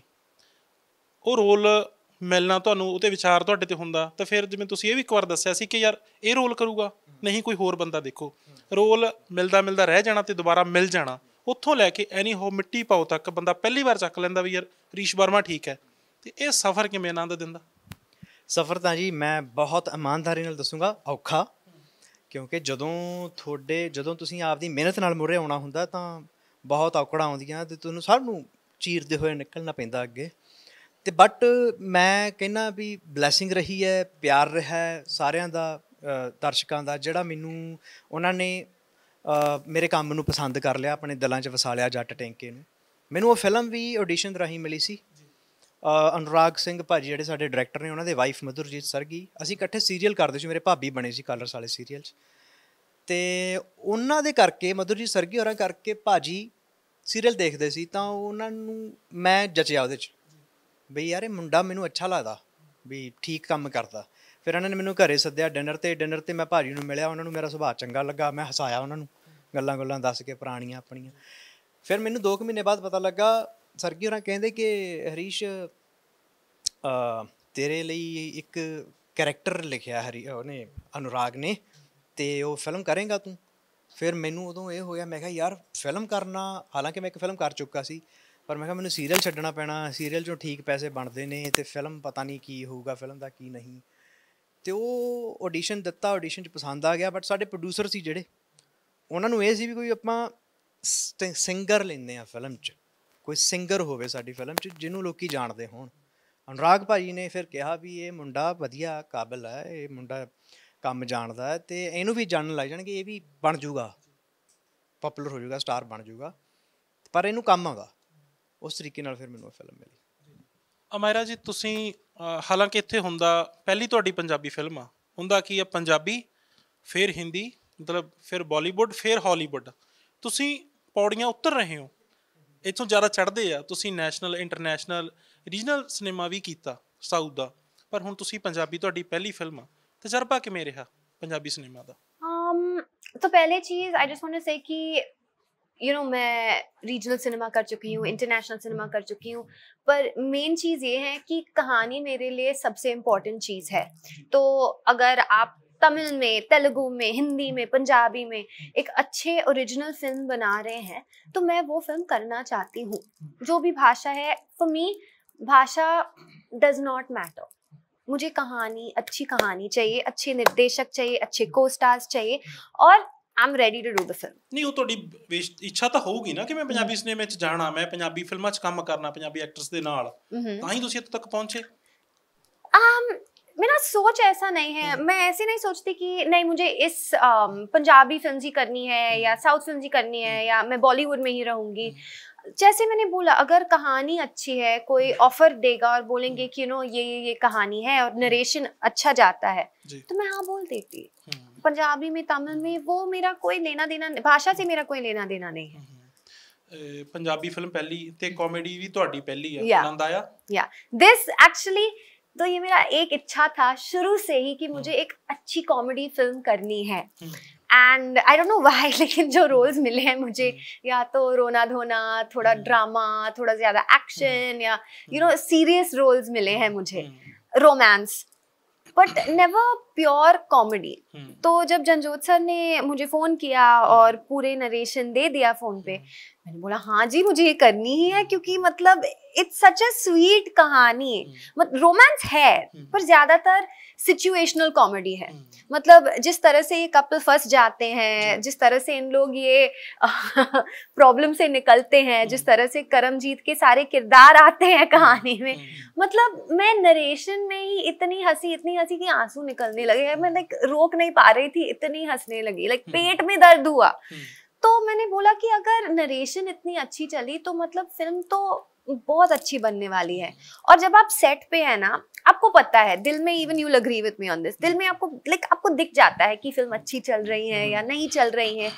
ਉਹ ਰੋਲ ਮਿਲਣਾ ਤੁਹਾਨੂੰ ਉਹਤੇ ਵਿਚਾਰ ਤੁਹਾਡੇ ਤੇ ਹੁੰਦਾ ਤਾਂ ਫਿਰ ਜਿਵੇਂ ਤੁਸੀਂ ਇਹ ਵੀ ਇੱਕ ਵਾਰ ਦੱਸਿਆ ਸੀ ਕਿ ਯਾਰ ਇਹ ਰੋਲ ਕਰੂਗਾ ਨਹੀਂ ਕੋਈ ਹੋਰ ਬੰਦਾ ਦੇਖੋ ਰੋਲ ਮਿਲਦਾ ਮਿਲਦਾ ਰਹਿ ਜਾਣਾ ਤੇ ਦੁਬਾਰਾ ਮਿਲ ਜਾਣਾ ਉੱਥੋਂ ਲੈ ਕੇ ਐਨੀ ਹੋ ਮਿੱਟੀ ਪਾਉ ਤੱਕ ਬੰਦਾ ਪਹਿਲੀ ਵਾਰ ਚੱਕ ਲੈਂਦਾ ਵੀ ਯਾਰ ਰੀਸ਼ ਵਰਮਾ ਠੀਕ ਹੈ ਤੇ ਇਹ ਸਫ਼ਰ ਕਿਵੇਂ ਆਨੰਦ ਦਿੰਦਾ ਸਫ਼ਰ ਤਾਂ ਜੀ ਮੈਂ ਬਹੁਤ ਇਮਾਨਦਾਰੀ ਨਾਲ ਦੱਸੂਗਾ ਔਖਾ ਕਿਉਂਕਿ ਜਦੋਂ ਤੁਹਾਡੇ ਜਦੋਂ ਤੁਸੀਂ ਆਪਦੀ ਮਿਹਨਤ ਨਾਲ ਮੁਰੇ ਆਉਣਾ ਹੁੰਦਾ ਤਾਂ ਬਹੁਤ ਔਕੜਾਂ ਆਉਂਦੀਆਂ ਤੇ ਤੁਹਾਨੂੰ ਸਭ ਨੂੰ ਚੀਰਦੇ ਹੋਏ ਨਿਕਲਣਾ ਪੈਂਦਾ ਅੱਗੇ ਤੇ ਬਟ ਮੈਂ ਕਹਿੰਨਾ ਵੀ ਬਲੇਸਿੰਗ ਰਹੀ ਹੈ ਪਿਆਰ ਰਿਹਾ ਸਾਰਿਆਂ ਦਾ ਦਰਸ਼ਕਾਂ ਦਾ ਜਿਹੜਾ ਮੈਨੂੰ ਉਹਨਾਂ ਨੇ ਮੇਰੇ ਕੰਮ ਨੂੰ ਪਸੰਦ ਕਰ ਲਿਆ ਆਪਣੇ ਦਿਲਾਂ 'ਚ ਵਸਾ ਲਿਆ ਜੱਟ ਟੈਂਕੇ ਨੂੰ ਮੈਨੂੰ ਉਹ ਫਿਲਮ ਵੀ ਆਡੀਸ਼ਨ ਰਾਹੀਂ ਮਿਲੀ ਸੀ ਅਨੁਰਾਗ ਸਿੰਘ ਭਾਜੀ ਜਿਹੜੇ ਸਾਡੇ ਡਾਇਰੈਕਟਰ ਨੇ ਉਹਨਾਂ ਦੇ ਵਾਈਫ ਮਧੁਰਜੀਤ ਸਰਗੀ ਅਸੀਂ ਇਕੱਠੇ ਸੀਰੀਅਲ ਕਰਦੇ ਸੀ ਮੇਰੇ ਭਾਬੀ ਬਣੇ ਸੀ ਕਲਰਸ ਵਾਲੇ ਸੀਰੀਅਲ 'ਚ ਤੇ ਉਹਨਾਂ ਦੇ ਕਰਕੇ ਮਧੁਰਜੀਤ ਸਰਗੀ ਹੋਰਾਂ ਕਰਕੇ ਭਾਜੀ ਸੀਰੀਅਲ ਦੇਖਦੇ ਸੀ ਤਾਂ ਉਹਨਾਂ ਨੂੰ ਮੈਂ ਜਚਿਆ ਉਹਦੇ 'ਚ ਬਈ ਯਾਰ ਇਹ ਮੁੰਡਾ ਮੈਨੂੰ ਅੱਛਾ ਲੱਗਦਾ ਵੀ ਠੀਕ ਕੰਮ ਕਰਦਾ ਫਿਰ ਉਹਨਾਂ ਨੇ ਮੈਨੂੰ ਘਰੇ ਸੱਦਿਆ ਡਿਨਰ ਤੇ ਡਿਨਰ ਤੇ ਮੈਂ ਭਾਜੀ ਨੂੰ ਮਿਲਿਆ ਉਹਨਾਂ ਨੂੰ ਮੇਰਾ ਸੁਭਾਅ ਚੰਗਾ ਲੱਗਾ ਮੈਂ ਹਸਾਇਆ ਉਹਨਾਂ ਨੂੰ ਗੱਲਾਂ ਗੱਲਾਂ ਦੱਸ ਕੇ ਪੁਰਾਣੀਆਂ ਆਪਣੀਆਂ ਫਿਰ ਮੈਨੂੰ 2 ਮਹੀਨੇ ਬਾਅਦ ਪਤਾ ਲੱਗਾ ਸਰਗੀ ਹੋਰਾਂ ਕਹਿੰਦੇ ਕਿ ਹਰੀਸ਼ ਤੇਰੇ ਲਈ ਇੱਕ ਕੈਰੈਕਟਰ ਲਿਖਿਆ ਹਰੀ ਉਹਨੇ ਅਨੁਰਾਗ ਨੇ ਤੇ ਉਹ ਫਿਲਮ ਕਰੇਗਾ ਤੂੰ ਫਿਰ ਮੈਨੂੰ ਉਦੋਂ ਇਹ ਹੋਇਆ ਮੈਂ ਕਿਹਾ ਯਾਰ ਫਿਲਮ ਕਰਨਾ ਹਾਲਾਂਕਿ ਮੈਂ ਇੱਕ ਫਿਲਮ ਕਰ ਚੁੱਕਾ ਸੀ ਪਰ ਮੈਂ ਕਿਹਾ ਮੈਨੂੰ ਸੀਰੀਅਲ ਛੱਡਣਾ ਪੈਣਾ ਸੀਰੀਅਲ ਚੋਂ ਠੀਕ ਪੈਸੇ ਬਣਦੇ ਨੇ ਤੇ ਫਿਲਮ ਪਤਾ ਨਹੀਂ ਕੀ ਹੋਊਗਾ ਫਿਲਮ ਦਾ ਕੀ ਨਹੀਂ ਤੇ ਉਹ ਆਡੀਸ਼ਨ ਦਿੱਤਾ ਆਡੀਸ਼ਨ ਚ ਪਸੰਦ ਆ ਗਿਆ ਬਟ ਸਾਡੇ ਪ੍ਰੋਡਿਊਸਰ ਸੀ ਜਿਹੜੇ ਉਹਨਾਂ ਨੂੰ ਇਹ ਸੀ ਵੀ ਕੋਈ ਆਪਾਂ ਸਿੰਗਰ ਲੈਂਦੇ ਆ ਫਿਲਮ ਚ ਕੋਈ ਸਿੰਗਰ ਹੋਵੇ ਸਾਡੀ ਫਿਲਮ ਚ ਜਿਹਨੂੰ ਲੋਕੀ ਜਾਣਦੇ ਹੋਣ ਅਨੁਰਾਗ ਭਾਜੀ ਨੇ ਫਿਰ ਕਿਹਾ ਵੀ ਇਹ ਮੁੰਡਾ ਵਧੀਆ ਕਾਬਿਲ ਹੈ ਇਹ ਮੁੰਡਾ ਕੰਮ ਜਾਣਦਾ ਹੈ ਤੇ ਇਹਨੂੰ ਵੀ ਜਾਣਨ ਲੱਗ ਜਾਣਗੇ ਇਹ ਵੀ ਬਣ ਜਾਊਗਾ ਪਪੂਲਰ ਹੋ ਜਾਊਗਾ ਸਟਾਰ ਬਣ ਜਾਊਗਾ ਪਰ ਇਹਨੂੰ ਕੰਮ ਆਗਾ ਉਸ ਤਰੀਕੇ ਨਾਲ ਫਿਰ ਮੈਨੂੰ ਫਿਲਮ ਮਿਲੀ ਅਮੈਰਾ ਜੀ ਤੁਸੀਂ ਹਾਲਾਂਕਿ ਇੱਥੇ ਹੁੰਦਾ ਪਹਿਲੀ ਤੁਹਾਡੀ ਪੰਜਾਬੀ ਫਿਲਮ ਆ ਹੁੰਦਾ ਕੀ ਆ ਪੰਜਾਬੀ ਫਿਰ ਹਿੰਦੀ ਮਤਲਬ ਫਿਰ ਬਾਲੀਵੁੱਡ ਫਿਰ ਹਾਲੀਵੁੱਡ ਤੁਸੀਂ ਪੌੜੀਆਂ ਉਤਰ ਰਹੇ ਹੋ ਇਥੋਂ ਜ਼ਿਆਦਾ ਚੜਦੇ ਆ ਤੁਸੀਂ ਨੈਸ਼ਨਲ ਇੰਟਰਨੈਸ਼ਨਲ ਰੀਜਨਲ ਸਿਨੇਮਾ ਵੀ ਕੀਤਾ ਸਾਊਥ ਦਾ ਪਰ ਹੁਣ ਤੁਸੀਂ ਪੰਜਾਬੀ ਤੁਹਾਡੀ ਪਹਿਲੀ ਫਿਲਮ ਆ ਤਜਰਬਾ ਕਿਵੇਂ ਰਿਹਾ ਪੰਜਾਬੀ ਸਿਨੇਮਾ ਦਾ ਅਮ ਤੋਂ ਪਹਿਲੇ ਚੀਜ਼ I just want to say ਕਿ यू नो मैं रीजनल सिनेमा कर चुकी हूँ इंटरनेशनल हम्म। सिनेमा हम्म। कर चुकी हूँ पर मेन चीज़ ये है कि कहानी मेरे लिए सबसे इम्पोर्टेंट चीज़ है तो अगर आप तमिल में तेलुगु में हिंदी में पंजाबी में हम्म। एक अच्छे ओरिजिनल फिल्म बना रहे हैं तो मैं वो फिल्म करना चाहती हूँ जो भी भाषा है फॉर मी भाषा डज नॉट मैटर मुझे कहानी अच्छी कहानी चाहिए अच्छे निर्देशक चाहिए अच्छे को स्टार्स चाहिए और I'm ready to do the film ਨਹੀਂ ਉਹ ਤੁਹਾਡੀ ਇੱਛਾ ਤਾਂ ਹੋਊਗੀ ਨਾ ਕਿ ਮੈਂ ਪੰਜਾਬੀ ਸਿਨੇਮੇ 'ਚ ਜਾਣਾ ਮੈਂ ਪੰਜਾਬੀ ਫਿਲਮਾਂ 'ਚ ਕੰਮ ਕਰਨਾ ਪੰਜਾਬੀ ਐਕਟਰਸ ਦੇ ਨਾਲ ਤਾਂ ਹੀ ਤੁਸੀਂ ਇੱਥੇ ਤੱਕ ਪਹੁੰਚੇ ਆਮ um, ਮੇਰਾ ਸੋਚ ਐਸਾ ਨਹੀਂ ਹੈ ਮੈਂ ਐਸੀ ਨਹੀਂ ਸੋਚਦੀ ਕਿ ਨਹੀਂ मुझे ਇਸ ਪੰਜਾਬੀ ਫਿਲਮ ਜੀ ਕਰਨੀ ਹੈ ਜਾਂ ਸਾਊਥ ਫਿਲਮ ਜੀ ਕਰਨੀ ਹੈ ਜਾਂ ਮੈਂ ਬਾਲੀਵੁੱਡ ਮੇ ਹੀ ਰਹੂੰਗੀ जैसे मैंने बोला अगर कहानी अच्छी है कोई ऑफर देगा और बोलेंगे हम्म। कि नो ये ये कहानी है और नरेशन हम्म। अच्छा जाता है तो मैं हाँ बोल देती हम्म। पंजाबी में तमिल में वो मेरा कोई लेना देना भाषा से मेरा कोई लेना देना नहीं है पंजाबी फिल्म पहली ते कॉमेडी भी ਵੀ ਤੁਹਾਡੀ ਪਹਿਲੀ ਹੈ ਆਨੰਦ ਆਇਆ या दिस एक्चुअली तो ये मेरा एक इच्छा था शुरू से ही कि मुझे एक अच्छी कॉमेडी फिल्म करनी है and I don't know why लेकिन जो रोल्स hmm. मिले हैं मुझे hmm. या तो रोना धोना थोड़ा ड्रामा hmm. थोड़ा ज़्यादा एक्शन या यू नो सीरियस रोल्स मिले हैं मुझे romance but never pure comedy hmm. तो जब जनजोत सर ने मुझे फोन किया हम्म। और पूरे नरेशन दे दिया फोन पे हम्म। मैंने बोला हाँ जी मुझे ये करनी ही है क्योंकि मतलब इट्स सच अ स्वीट कहानी मतलब रोमांस है पर ज्यादातर सिचुएशनल कॉमेडी है मतलब जिस तरह से ये कपल फंस जाते हैं जिस तरह से इन लोग ये प्रॉब्लम से निकलते हैं जिस तरह से करमजीत के सारे किरदार आते हैं कहानी में मतलब मैं नरेशन में ही इतनी हंसी इतनी हंसी कि आंसू निकलने लगे मैं लाइक रोक नहीं पा रही थी इतनी हंसने लगी लाइक हम्म। पेट में दर्द हुआ हम्म। तो मैंने बोला कि अगर नरेशन इतनी अच्छी चली तो मतलब फिल्म तो बहुत अच्छी बनने वाली है हम्म। और जब आप सेट पे है ना आपको पता है दिल में even you agree with me on this दिल में आपको लाइक आपको दिख जाता है कि फिल्म अच्छी चल रही है या नहीं चल रही है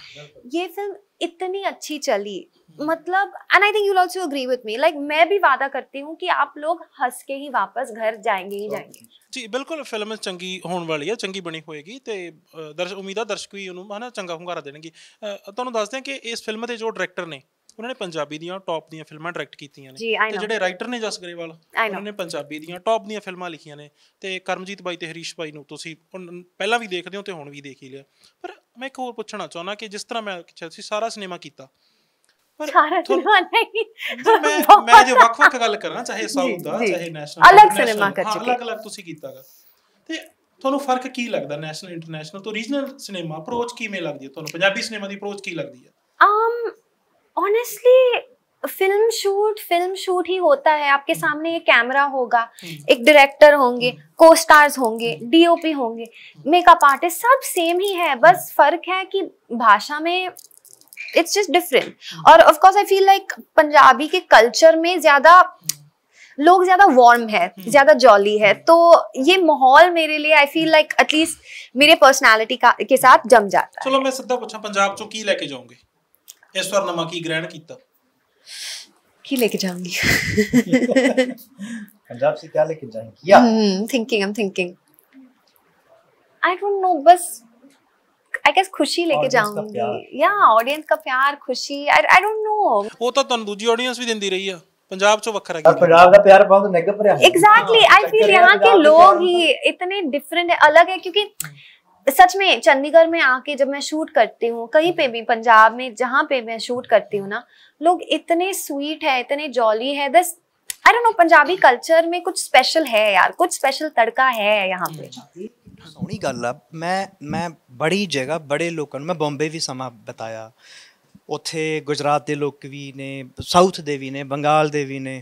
ये फिल्म इतनी अच्छी चली मतलब and I think you also agree with me like मैं भी वादा करती हूँ कि आप लोग हंस के ही वापस घर जाएंगे ही जाएंगे ਜੀ ਬਿਲਕੁਲ ਫਿਲਮ ਚੰਗੀ ਹੋਣ ਵਾਲੀ ਹੈ ਚੰਗੀ ਬਣੀ ਹੋਏਗੀ ਤੇ ਦਰਸ਼ਕ ਉਮੀਦ ਆ ਦਰਸ਼ਕ ਵੀ ਉਹਨੂੰ ਹਨਾ ਚੰਗਾ ਹੁੰਗਾਰਾ ਦੇਣਗੇ ਤੁਹਾਨੂੰ ਦੱਸ ਦਿਆਂ ਕਿ ਇਸ ਫਿਲਮ ਦੇ ਜੋ ਡਾਇਰੈਕਟਰ ਨੇ ਉਹਨਾਂ ਨੇ ਪੰਜਾਬੀ ਦੀਆਂ ਟੌਪ ਦੀਆਂ ਫਿਲਮਾਂ ਡਾਇਰੈਕਟ ਕੀਤੀਆਂ ਨੇ ਤੇ ਜਿਹੜੇ ਰਾਈਟਰ ਨੇ ਜਸ ਗਰੇਵਾਲ ਉਹਨਾਂ ਨੇ ਪੰਜਾਬੀ ਦੀਆਂ ਟੌਪ ਦੀਆਂ ਫਿਲਮਾਂ ਲਿਖੀਆਂ ਨੇ ਤੇ ਕਰਮਜੀਤ ਬਾਈ ਤੇ ਹਰੀਸ਼ ਬਾਈ ਨੂੰ ਤੁਸੀਂ ਪਹਿਲਾਂ ਵੀ ਦੇਖਦੇ ਹੋ ਤੇ ਹੁਣ ਵੀ ਦੇਖ ਹੀ ਲਿਆ ਪਰ ਮੈਂ ਇੱਕ ਹੋਰ ਪੁੱਛਣਾ ਚਾਹੁੰਦਾ ਕਿ ਜਿਸ ਤਰ੍ਹਾਂ ਮੈਂ ਕਿਹਾ ਸਾਰਾ ਸਿਨੇਮਾ ਕੀਤਾ आपके सामने हम्म। एक कैमरा होगा एक डायरेक्टर होंगे को हम्म। स्टार्स होंगे डीओपी हम्म। होंगे मेकअप आर्टिस्ट सब सेम ही है बस फर्क है कि भाषा में इट्स जस्ट डिफरेंट और of course I feel like Punjabi के कल्चर में ज्यादा लोग ज्यादा वार्म है hmm. ज्यादा जॉली है hmm. तो ये माहौल मेरे लिए आई फील लाइक एटलीस्ट मेरे पर्सनालिटी का के साथ जम जाता है चलो मैं सीधा पूछा पंजाब ਚੋਂ की लेके ਕੇ इस बार नमक की ग्रहण कीता की लेके जाऊंगी पंजाब से क्या लेके जाएंगी या thinking I am thinking I don't know बस आई गेस खुशी लेके जाऊंगी या ऑडियंस का प्यार खुशी आई आई डोंट नो वो तो ਤੁਹਾਨੂੰ ਦੂਜੀ ऑडियंस भी देंदी रही है पंजाब चो वखरा है पंजाब का प्यार बहुत तो नेग पर एग्जैक्टली आई फील यहां के लोग ही इतने डिफरेंट है अलग है क्योंकि सच में चंडीगढ़ में आके जब मैं शूट करती हूँ कहीं पे भी पंजाब में जहाँ पे मैं शूट करती हूँ ना लोग इतने स्वीट है इतने जॉली है दस I don't know Punjabi culture में कुछ स्पेशल है यार कुछ स्पेशल तड़का है यहाँ पे ਸੋਹਣੀ ਗੱਲ ਆ ਮੈਂ ਮੈਂ ਬੜੀ ਜਗ੍ਹਾ ਬੜੇ ਲੋਕਾਂ ਨੂੰ ਮੈਂ ਬੰਬੇ ਵੀ ਸਮਾਂ ਬਤਾਇਆ ਉੱਥੇ ਗੁਜਰਾਤ ਦੇ ਲੋਕ ਵੀ ਨੇ ਸਾਊਥ ਦੇ ਵੀ ਨੇ ਬੰਗਾਲ ਦੇ ਵੀ ਨੇ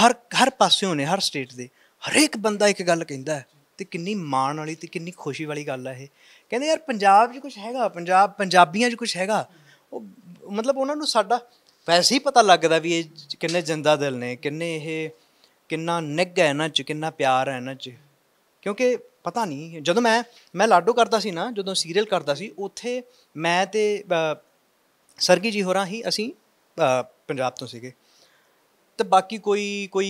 ਹਰ ਹਰ ਪਾਸਿਓਂ ਨੇ ਹਰ ਸਟੇਟ ਦੇ ਹਰੇਕ ਬੰਦਾ ਇੱਕ ਗੱਲ ਕਹਿੰਦਾ ਤੇ ਕਿੰਨੀ ਮਾਣ ਵਾਲੀ ਤੇ ਕਿੰਨੀ ਖੁਸ਼ੀ ਵਾਲੀ ਗੱਲ ਆ ਇਹ ਕਹਿੰਦੇ ਯਾਰ ਪੰਜਾਬ 'ਚ ਕੁਝ ਹੈਗਾ ਪੰਜਾਬ ਪੰਜਾਬੀਆਂ 'ਚ ਕੁਝ ਹੈਗਾ ਉਹ ਮਤਲਬ ਉਹਨਾਂ ਨੂੰ ਸਾਡਾ ਵੈਸੇ ਹੀ ਪਤਾ ਲੱਗਦਾ ਵੀ ਇਹ ਕਿੰਨੇ ਜਿੰਦਾ ਦਿਲ ਨੇ ਕਿੰਨੇ ਇਹ ਕਿੰਨਾ ਨਿੱਘ ਹੈ ਇਹਨਾਂ 'ਚ ਕਿੰਨਾ ਪਿਆਰ ਹੈ ਇਹਨਾਂ 'ਚ ਕਿਉਂਕਿ ਪਤਾ ਨਹੀਂ ਜਦੋਂ ਮੈਂ ਮੈਂ ਲਾਡੋ ਕਰਦਾ ਸੀ ਨਾ ਜਦੋਂ ਸੀਰੀਅਲ ਕਰਦਾ ਸੀ ਉੱਥੇ ਮੈਂ ਤੇ ਸਰਗੀ ਜੀ ਹੋਰਾਂ ਹੀ ਅਸੀਂ ਪੰਜਾਬ ਤੋਂ ਸੀਗੇ ਤੇ ਬਾਕੀ ਕੋਈ ਕੋਈ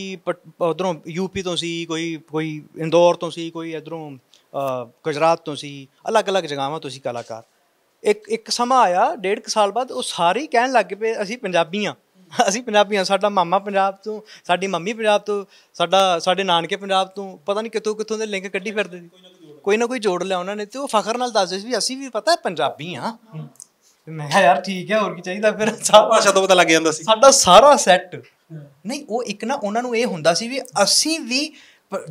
ਉਧਰੋਂ ਯੂਪੀ ਤੋਂ ਸੀ ਕੋਈ ਕੋਈ ਇੰਦੌਰ ਤੋਂ ਸੀ ਕੋਈ ਇਧਰੋਂ ਗੁਜਰਾਤ ਤੋਂ ਸੀ ਅਲੱਗ-ਅਲੱਗ ਜਗਾਵਾਂ ਤੋਂ ਸੀ ਕਲਾਕਾਰ ਇੱਕ ਇੱਕ ਸਮਾਂ ਆਇਆ ਡੇਢ ਸਾਲ ਬਾਅਦ ਉਹ ਸਾਰੇ ਕਹਿਣ ਲੱਗ ਪਏ ਅਸੀਂ ਪੰਜਾਬੀ ਆ ਅਸੀਂ ਪੰਜਾਬੀਆਂ ਸਾਡਾ ਮਾਮਾ ਪੰਜਾਬ ਤੋਂ ਸਾਡੀ ਮੰਮੀ ਪੰਜਾਬ ਤੋਂ ਸਾਡਾ ਸਾਡੇ ਨਾਨਕੇ ਪੰਜਾਬ ਤੋਂ ਪਤਾ ਨਹੀਂ ਕਿੱਥੋਂ ਕਿੱਥੋਂ ਦੇ ਲਿੰਕ ਕੱਢੀ ਫਿਰਦੇ ਸੀ ਕੋਈ ਨਾ ਕੋਈ ਜੋੜ ਲਿਆ ਉਹਨਾਂ ਨੇ ਤੇ ਉਹ ਫਖਰ ਨਾਲ ਦੱਸਦੇ ਸੀ ਵੀ ਅਸੀਂ ਵੀ ਪਤਾ ਹੈ ਪੰਜਾਬੀ ਆ ਮੈਂ ਕਿਹਾ ਯਾਰ ਠੀਕ ਹੈ ਹੋਰ ਕੀ ਚਾਹੀਦਾ ਫਿਰ ਸਾਰਾ ਭਾਸ਼ਾ ਤੋਂ ਪਤਾ ਲੱਗ ਜਾਂਦਾ ਸੀ ਸਾਡਾ ਸਾਰਾ ਸੈੱਟ ਨਹੀਂ ਉਹ ਇੱਕ ਨਾ ਉਹਨਾਂ ਨੂੰ ਇਹ ਹੁੰਦਾ ਸੀ ਵੀ ਅਸੀਂ ਵੀ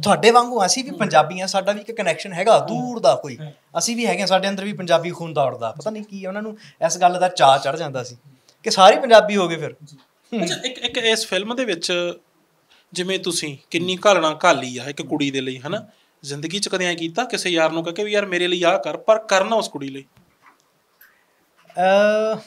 ਤੁਹਾਡੇ ਵਾਂਗੂ ਅਸੀਂ ਵੀ ਪੰਜਾਬੀ ਆ ਸਾਡਾ ਵੀ ਇੱਕ ਕਨੈਕਸ਼ਨ ਹੈਗਾ ਦੂਰ ਦਾ ਕੋਈ ਅਸੀਂ ਵੀ ਹੈਗੇ ਸਾਡੇ ਅੰਦਰ ਵੀ ਪੰਜਾਬੀ ਖੂਨ ਦੌੜਦਾ ਪਤਾ ਨਹੀਂ ਕੀ ਉਹਨਾਂ ਨੂੰ ਇਸ ਗੱਲ ਦਾ ਚਾਹ ਚੜ ਜਾਂਦਾ ਸੀ ਕਿ ਸਾਰੇ ਪੰਜਾਬੀ ਹੋ ਗਏ ਫਿਰ ਅੱਛਾ ਇੱਕ ਇੱਕ ਇਸ ਫਿਲਮ ਦੇ ਵਿੱਚ ਜਿਵੇਂ ਤੁਸੀਂ ਕਿੰਨੀ ਘਾਲਣਾ ਘਾਲੀ ਆ ਇੱਕ ਕੁੜੀ ਦੇ ਲਈ ਹਨਾ ਜ਼ਿੰਦਗੀ ਚ ਕਦੇ ਐ ਕੀਤਾ ਕਿਸੇ ਯਾਰ ਨੂੰ ਕਹ ਕੇ ਵੀ ਯਾਰ ਮੇਰੇ ਲਈ ਆ ਕਰ ਪਰ ਕਰਨਾ ਉਸ ਕੁੜੀ ਲਈ ਅ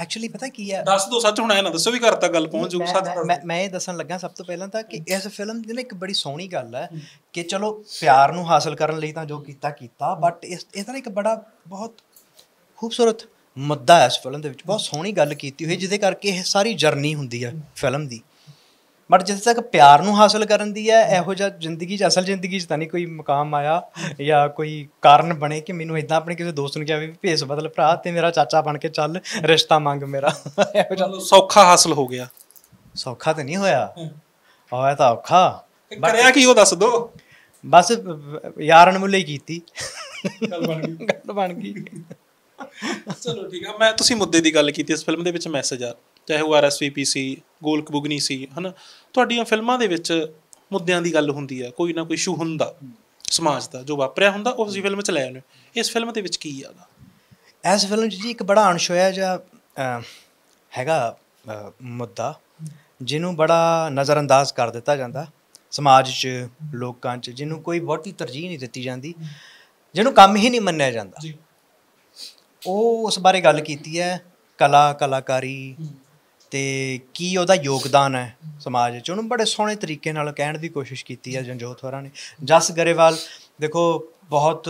ਐਕਚੁਅਲੀ ਪਤਾ ਕੀ ਹੈ ਦੱਸ ਦੋ ਸੱਚ ਹੁਣ ਐ ਨਾ ਦੱਸੋ ਵੀ ਕਰਤਾ ਗੱਲ ਪਹੁੰਚ ਜੂ ਸੱਚ ਮੈਂ ਮੈਂ ਇਹ ਦੱਸਣ ਲੱਗਾ ਸਭ ਤੋਂ ਪਹਿਲਾਂ ਤਾਂ ਕਿ ਇਸ ਫਿਲਮ ਦੀ ਨਾ ਇੱਕ ਬੜੀ ਸੋਹਣੀ ਗੱਲ ਹੈ ਕਿ ਚਲੋ ਪਿਆਰ ਨੂੰ ਹਾਸਲ ਕਰਨ ਲਈ ਤਾਂ ਜੋ ਕੀਤਾ ਕੀਤਾ ਬਟ ਇਸ ਇਹਦਾ ਇੱਕ ਬੜਾ ਬਹੁਤ ਖੂਬਸੂਰਤ ਮੁੱਦਾ ਹੈ ਇਸ ਫਿਲਮ ਦੇ ਵਿੱਚ ਬਹੁਤ ਸੋਹਣੀ ਗੱਲ ਕੀਤੀ ਹੋਈ ਜਿਹਦੇ ਕਰਕੇ ਇਹ ਸਾਰੀ ਜਰਨੀ ਹੁੰਦੀ ਹੈ ਫਿਲਮ ਦੀ ਬਟ ਜਿੱਥੇ ਤੱਕ ਪਿਆਰ ਨੂੰ ਹਾਸਲ ਕਰਨ ਦੀ ਹੈ ਇਹੋ ਜਿਹਾ ਜ਼ਿੰਦਗੀ 'ਚ ਅਸਲ ਜ਼ਿੰਦਗੀ 'ਚ ਤਾਂ ਨਹੀਂ ਕੋਈ ਮਕਾਮ ਆਇਆ ਜਾਂ ਕੋਈ ਕਾਰਨ ਬਣੇ ਕਿ ਮੈਨੂੰ ਇਦਾਂ ਆਪਣੇ ਕਿਸੇ ਦੋਸਤ ਨੂੰ ਕਿਹਾ ਵੀ ਭੇਸ ਬਦਲ ਭਰਾ ਤੇ ਮੇਰਾ ਚਾਚਾ ਬਣ ਕੇ ਚੱਲ ਰਿਸ਼ਤਾ ਮੰਗ ਮੇਰਾ ਇਹੋ ਜਿਹਾ ਸੌਖਾ ਹਾਸਲ ਹੋ ਗਿਆ ਸੌਖਾ ਤਾਂ ਨਹੀਂ ਹੋਇਆ ਇਹ ਤਾਂ ਔਖਾ ਕਰਿਆ ਕੀ ਉਹ ਦੱਸ ਦੋ ਬਸ ਯਾਰਨ ਮੁੱਲੇ ਕੀਤੀ ਗੱਲ ਬਣ ਗਈ ਗੱਲ ਬਣ ਗਈ ਚਲੋ ਠੀਕ ਆ ਮੈਂ ਤੁਸੀਂ ਮੁੱਦੇ ਦੀ ਗੱਲ ਕੀਤੀ ਇਸ ਫਿਲਮ ਦੇ ਵਿੱਚ ਮੈਸੇਜ ਆ ਚਾਹੇ ਉਹ ਆਰਐਸਵੀਪੀ ਸੀ ਗੋਲਕ ਬੁਗਨੀ ਸੀ ਹਨਾ ਤੁਹਾਡੀਆਂ ਫਿਲਮਾਂ ਦੇ ਵਿੱਚ ਮੁੱਦਿਆਂ ਦੀ ਗੱਲ ਹੁੰਦੀ ਆ ਕੋਈ ਨਾ ਕੋਈ ਇਸ਼ੂ ਹੁੰਦਾ ਸਮਾਜ ਦਾ ਜੋ ਵਾਪਰਿਆ ਹੁੰਦਾ ਉਹ ਤੁਸੀਂ ਫਿਲਮ 'ਚ ਲੈ ਆਉਂਦੇ ਇਸ ਫਿਲਮ ਦੇ ਵਿੱਚ ਕੀ ਆਗਾ ਇਸ ਫਿਲਮ 'ਚ ਜੀ ਇੱਕ ਬੜਾ ਅਣਸ਼ੋਇਆ ਜਿਹਾ ਹੈਗਾ ਮੁੱਦਾ ਜਿਹਨੂੰ ਬੜਾ ਨਜ਼ਰਅੰਦਾਜ਼ ਕਰ ਦਿੱਤਾ ਜਾਂਦਾ ਸਮਾਜ 'ਚ ਲੋਕਾਂ 'ਚ ਜਿਹਨੂੰ ਕੋਈ ਬਹੁਤੀ ਤਰਜੀਹ ਨਹੀਂ ਦਿੱਤੀ ਜਾਂਦੀ ਜਿਹਨੂੰ ਕੰਮ ਹੀ ਨਹੀਂ ਮੰਨਿਆ ਜਾਂਦਾ ਉਹ ਉਸ ਬਾਰੇ ਗੱਲ ਕੀਤੀ ਹੈ ਕਲਾ ਕਲਾਕਾਰੀ ਤੇ ਕੀ ਉਹਦਾ ਯੋਗਦਾਨ ਹੈ ਸਮਾਜ ਵਿੱਚ ਉਹਨੂੰ ਬੜੇ ਸੋਹਣੇ ਤਰੀਕੇ ਨਾਲ ਕਹਿਣ ਦੀ ਕੋਸ਼ਿਸ਼ ਕੀਤੀ ਹੈ ਜੰਜੋਤ ਹੋਰਾਂ ਨੇ ਜਸ ਗਰੇਵਾਲ ਦੇਖੋ ਬਹੁਤ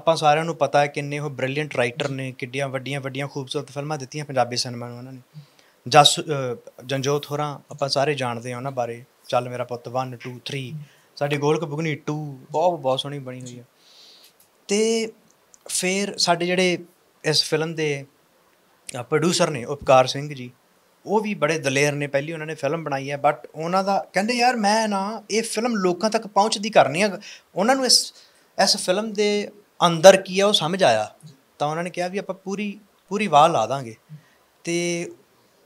ਆਪਾਂ ਸਾਰਿਆਂ ਨੂੰ ਪਤਾ ਹੈ ਕਿੰਨੇ ਉਹ ਬ੍ਰਿਲੀਅੰਟ ਰਾਈਟਰ ਨੇ ਕਿੱਡੀਆਂ ਵੱਡੀਆਂ ਵੱਡੀਆਂ ਖੂਬਸੂਰਤ ਫਿਲਮਾਂ ਦਿੱਤੀਆਂ ਪੰਜਾਬੀ ਸਿਨੇਮਾ ਨੂੰ ਉਹਨਾਂ ਨੇ ਜਸ ਜੰਜੋਤ ਹੋਰਾਂ ਆਪਾਂ ਸਾਰੇ ਜਾਣਦੇ ਹਾਂ ਉਹਨਾਂ ਬਾਰੇ ਚੱਲ ਮੇਰਾ ਪੁੱਤ 1 2 3 ਸਾਡੀ ਗੋਲਕ ਬੁਗਨੀ 2 ਬਹੁਤ ਬਹੁਤ ਸੋਹਣੀ ਬਣੀ ਹੋਈ ਹੈ ਤੇ ਫਿਰ ਸਾਡੇ ਜਿਹੜੇ ਇਸ ਫਿਲਮ ਦੇ ਪ੍ਰੋਡਿਊਸਰ ਨੇ ਉਪਕਾਰ ਸਿੰਘ ਜੀ ਉਹ ਵੀ ਬੜੇ ਦਲੇਰ ਨੇ ਪਹਿਲੀ ਉਹਨਾਂ ਨੇ ਫਿਲਮ ਬਣਾਈ ਹੈ ਬਟ ਉਹਨਾਂ ਦਾ ਕਹਿੰਦੇ ਯਾਰ ਮੈਂ ਨਾ ਇਹ ਫਿਲਮ ਲੋਕਾਂ ਤੱਕ ਪਹੁੰਚਦੀ ਕਰਨੀ ਹੈ ਉਹਨਾਂ ਨੂੰ ਇਸ ਇਸ ਫਿਲਮ ਦੇ ਅੰਦਰ ਕੀ ਹੈ ਉਹ ਸਮਝ ਆਇਆ ਤਾਂ ਉਹਨਾਂ ਨੇ ਕਿਹਾ ਵੀ ਆਪਾਂ ਪੂਰੀ ਪੂਰੀ ਵਾਹ ਲਾ ਦਾਂਗੇ ਤੇ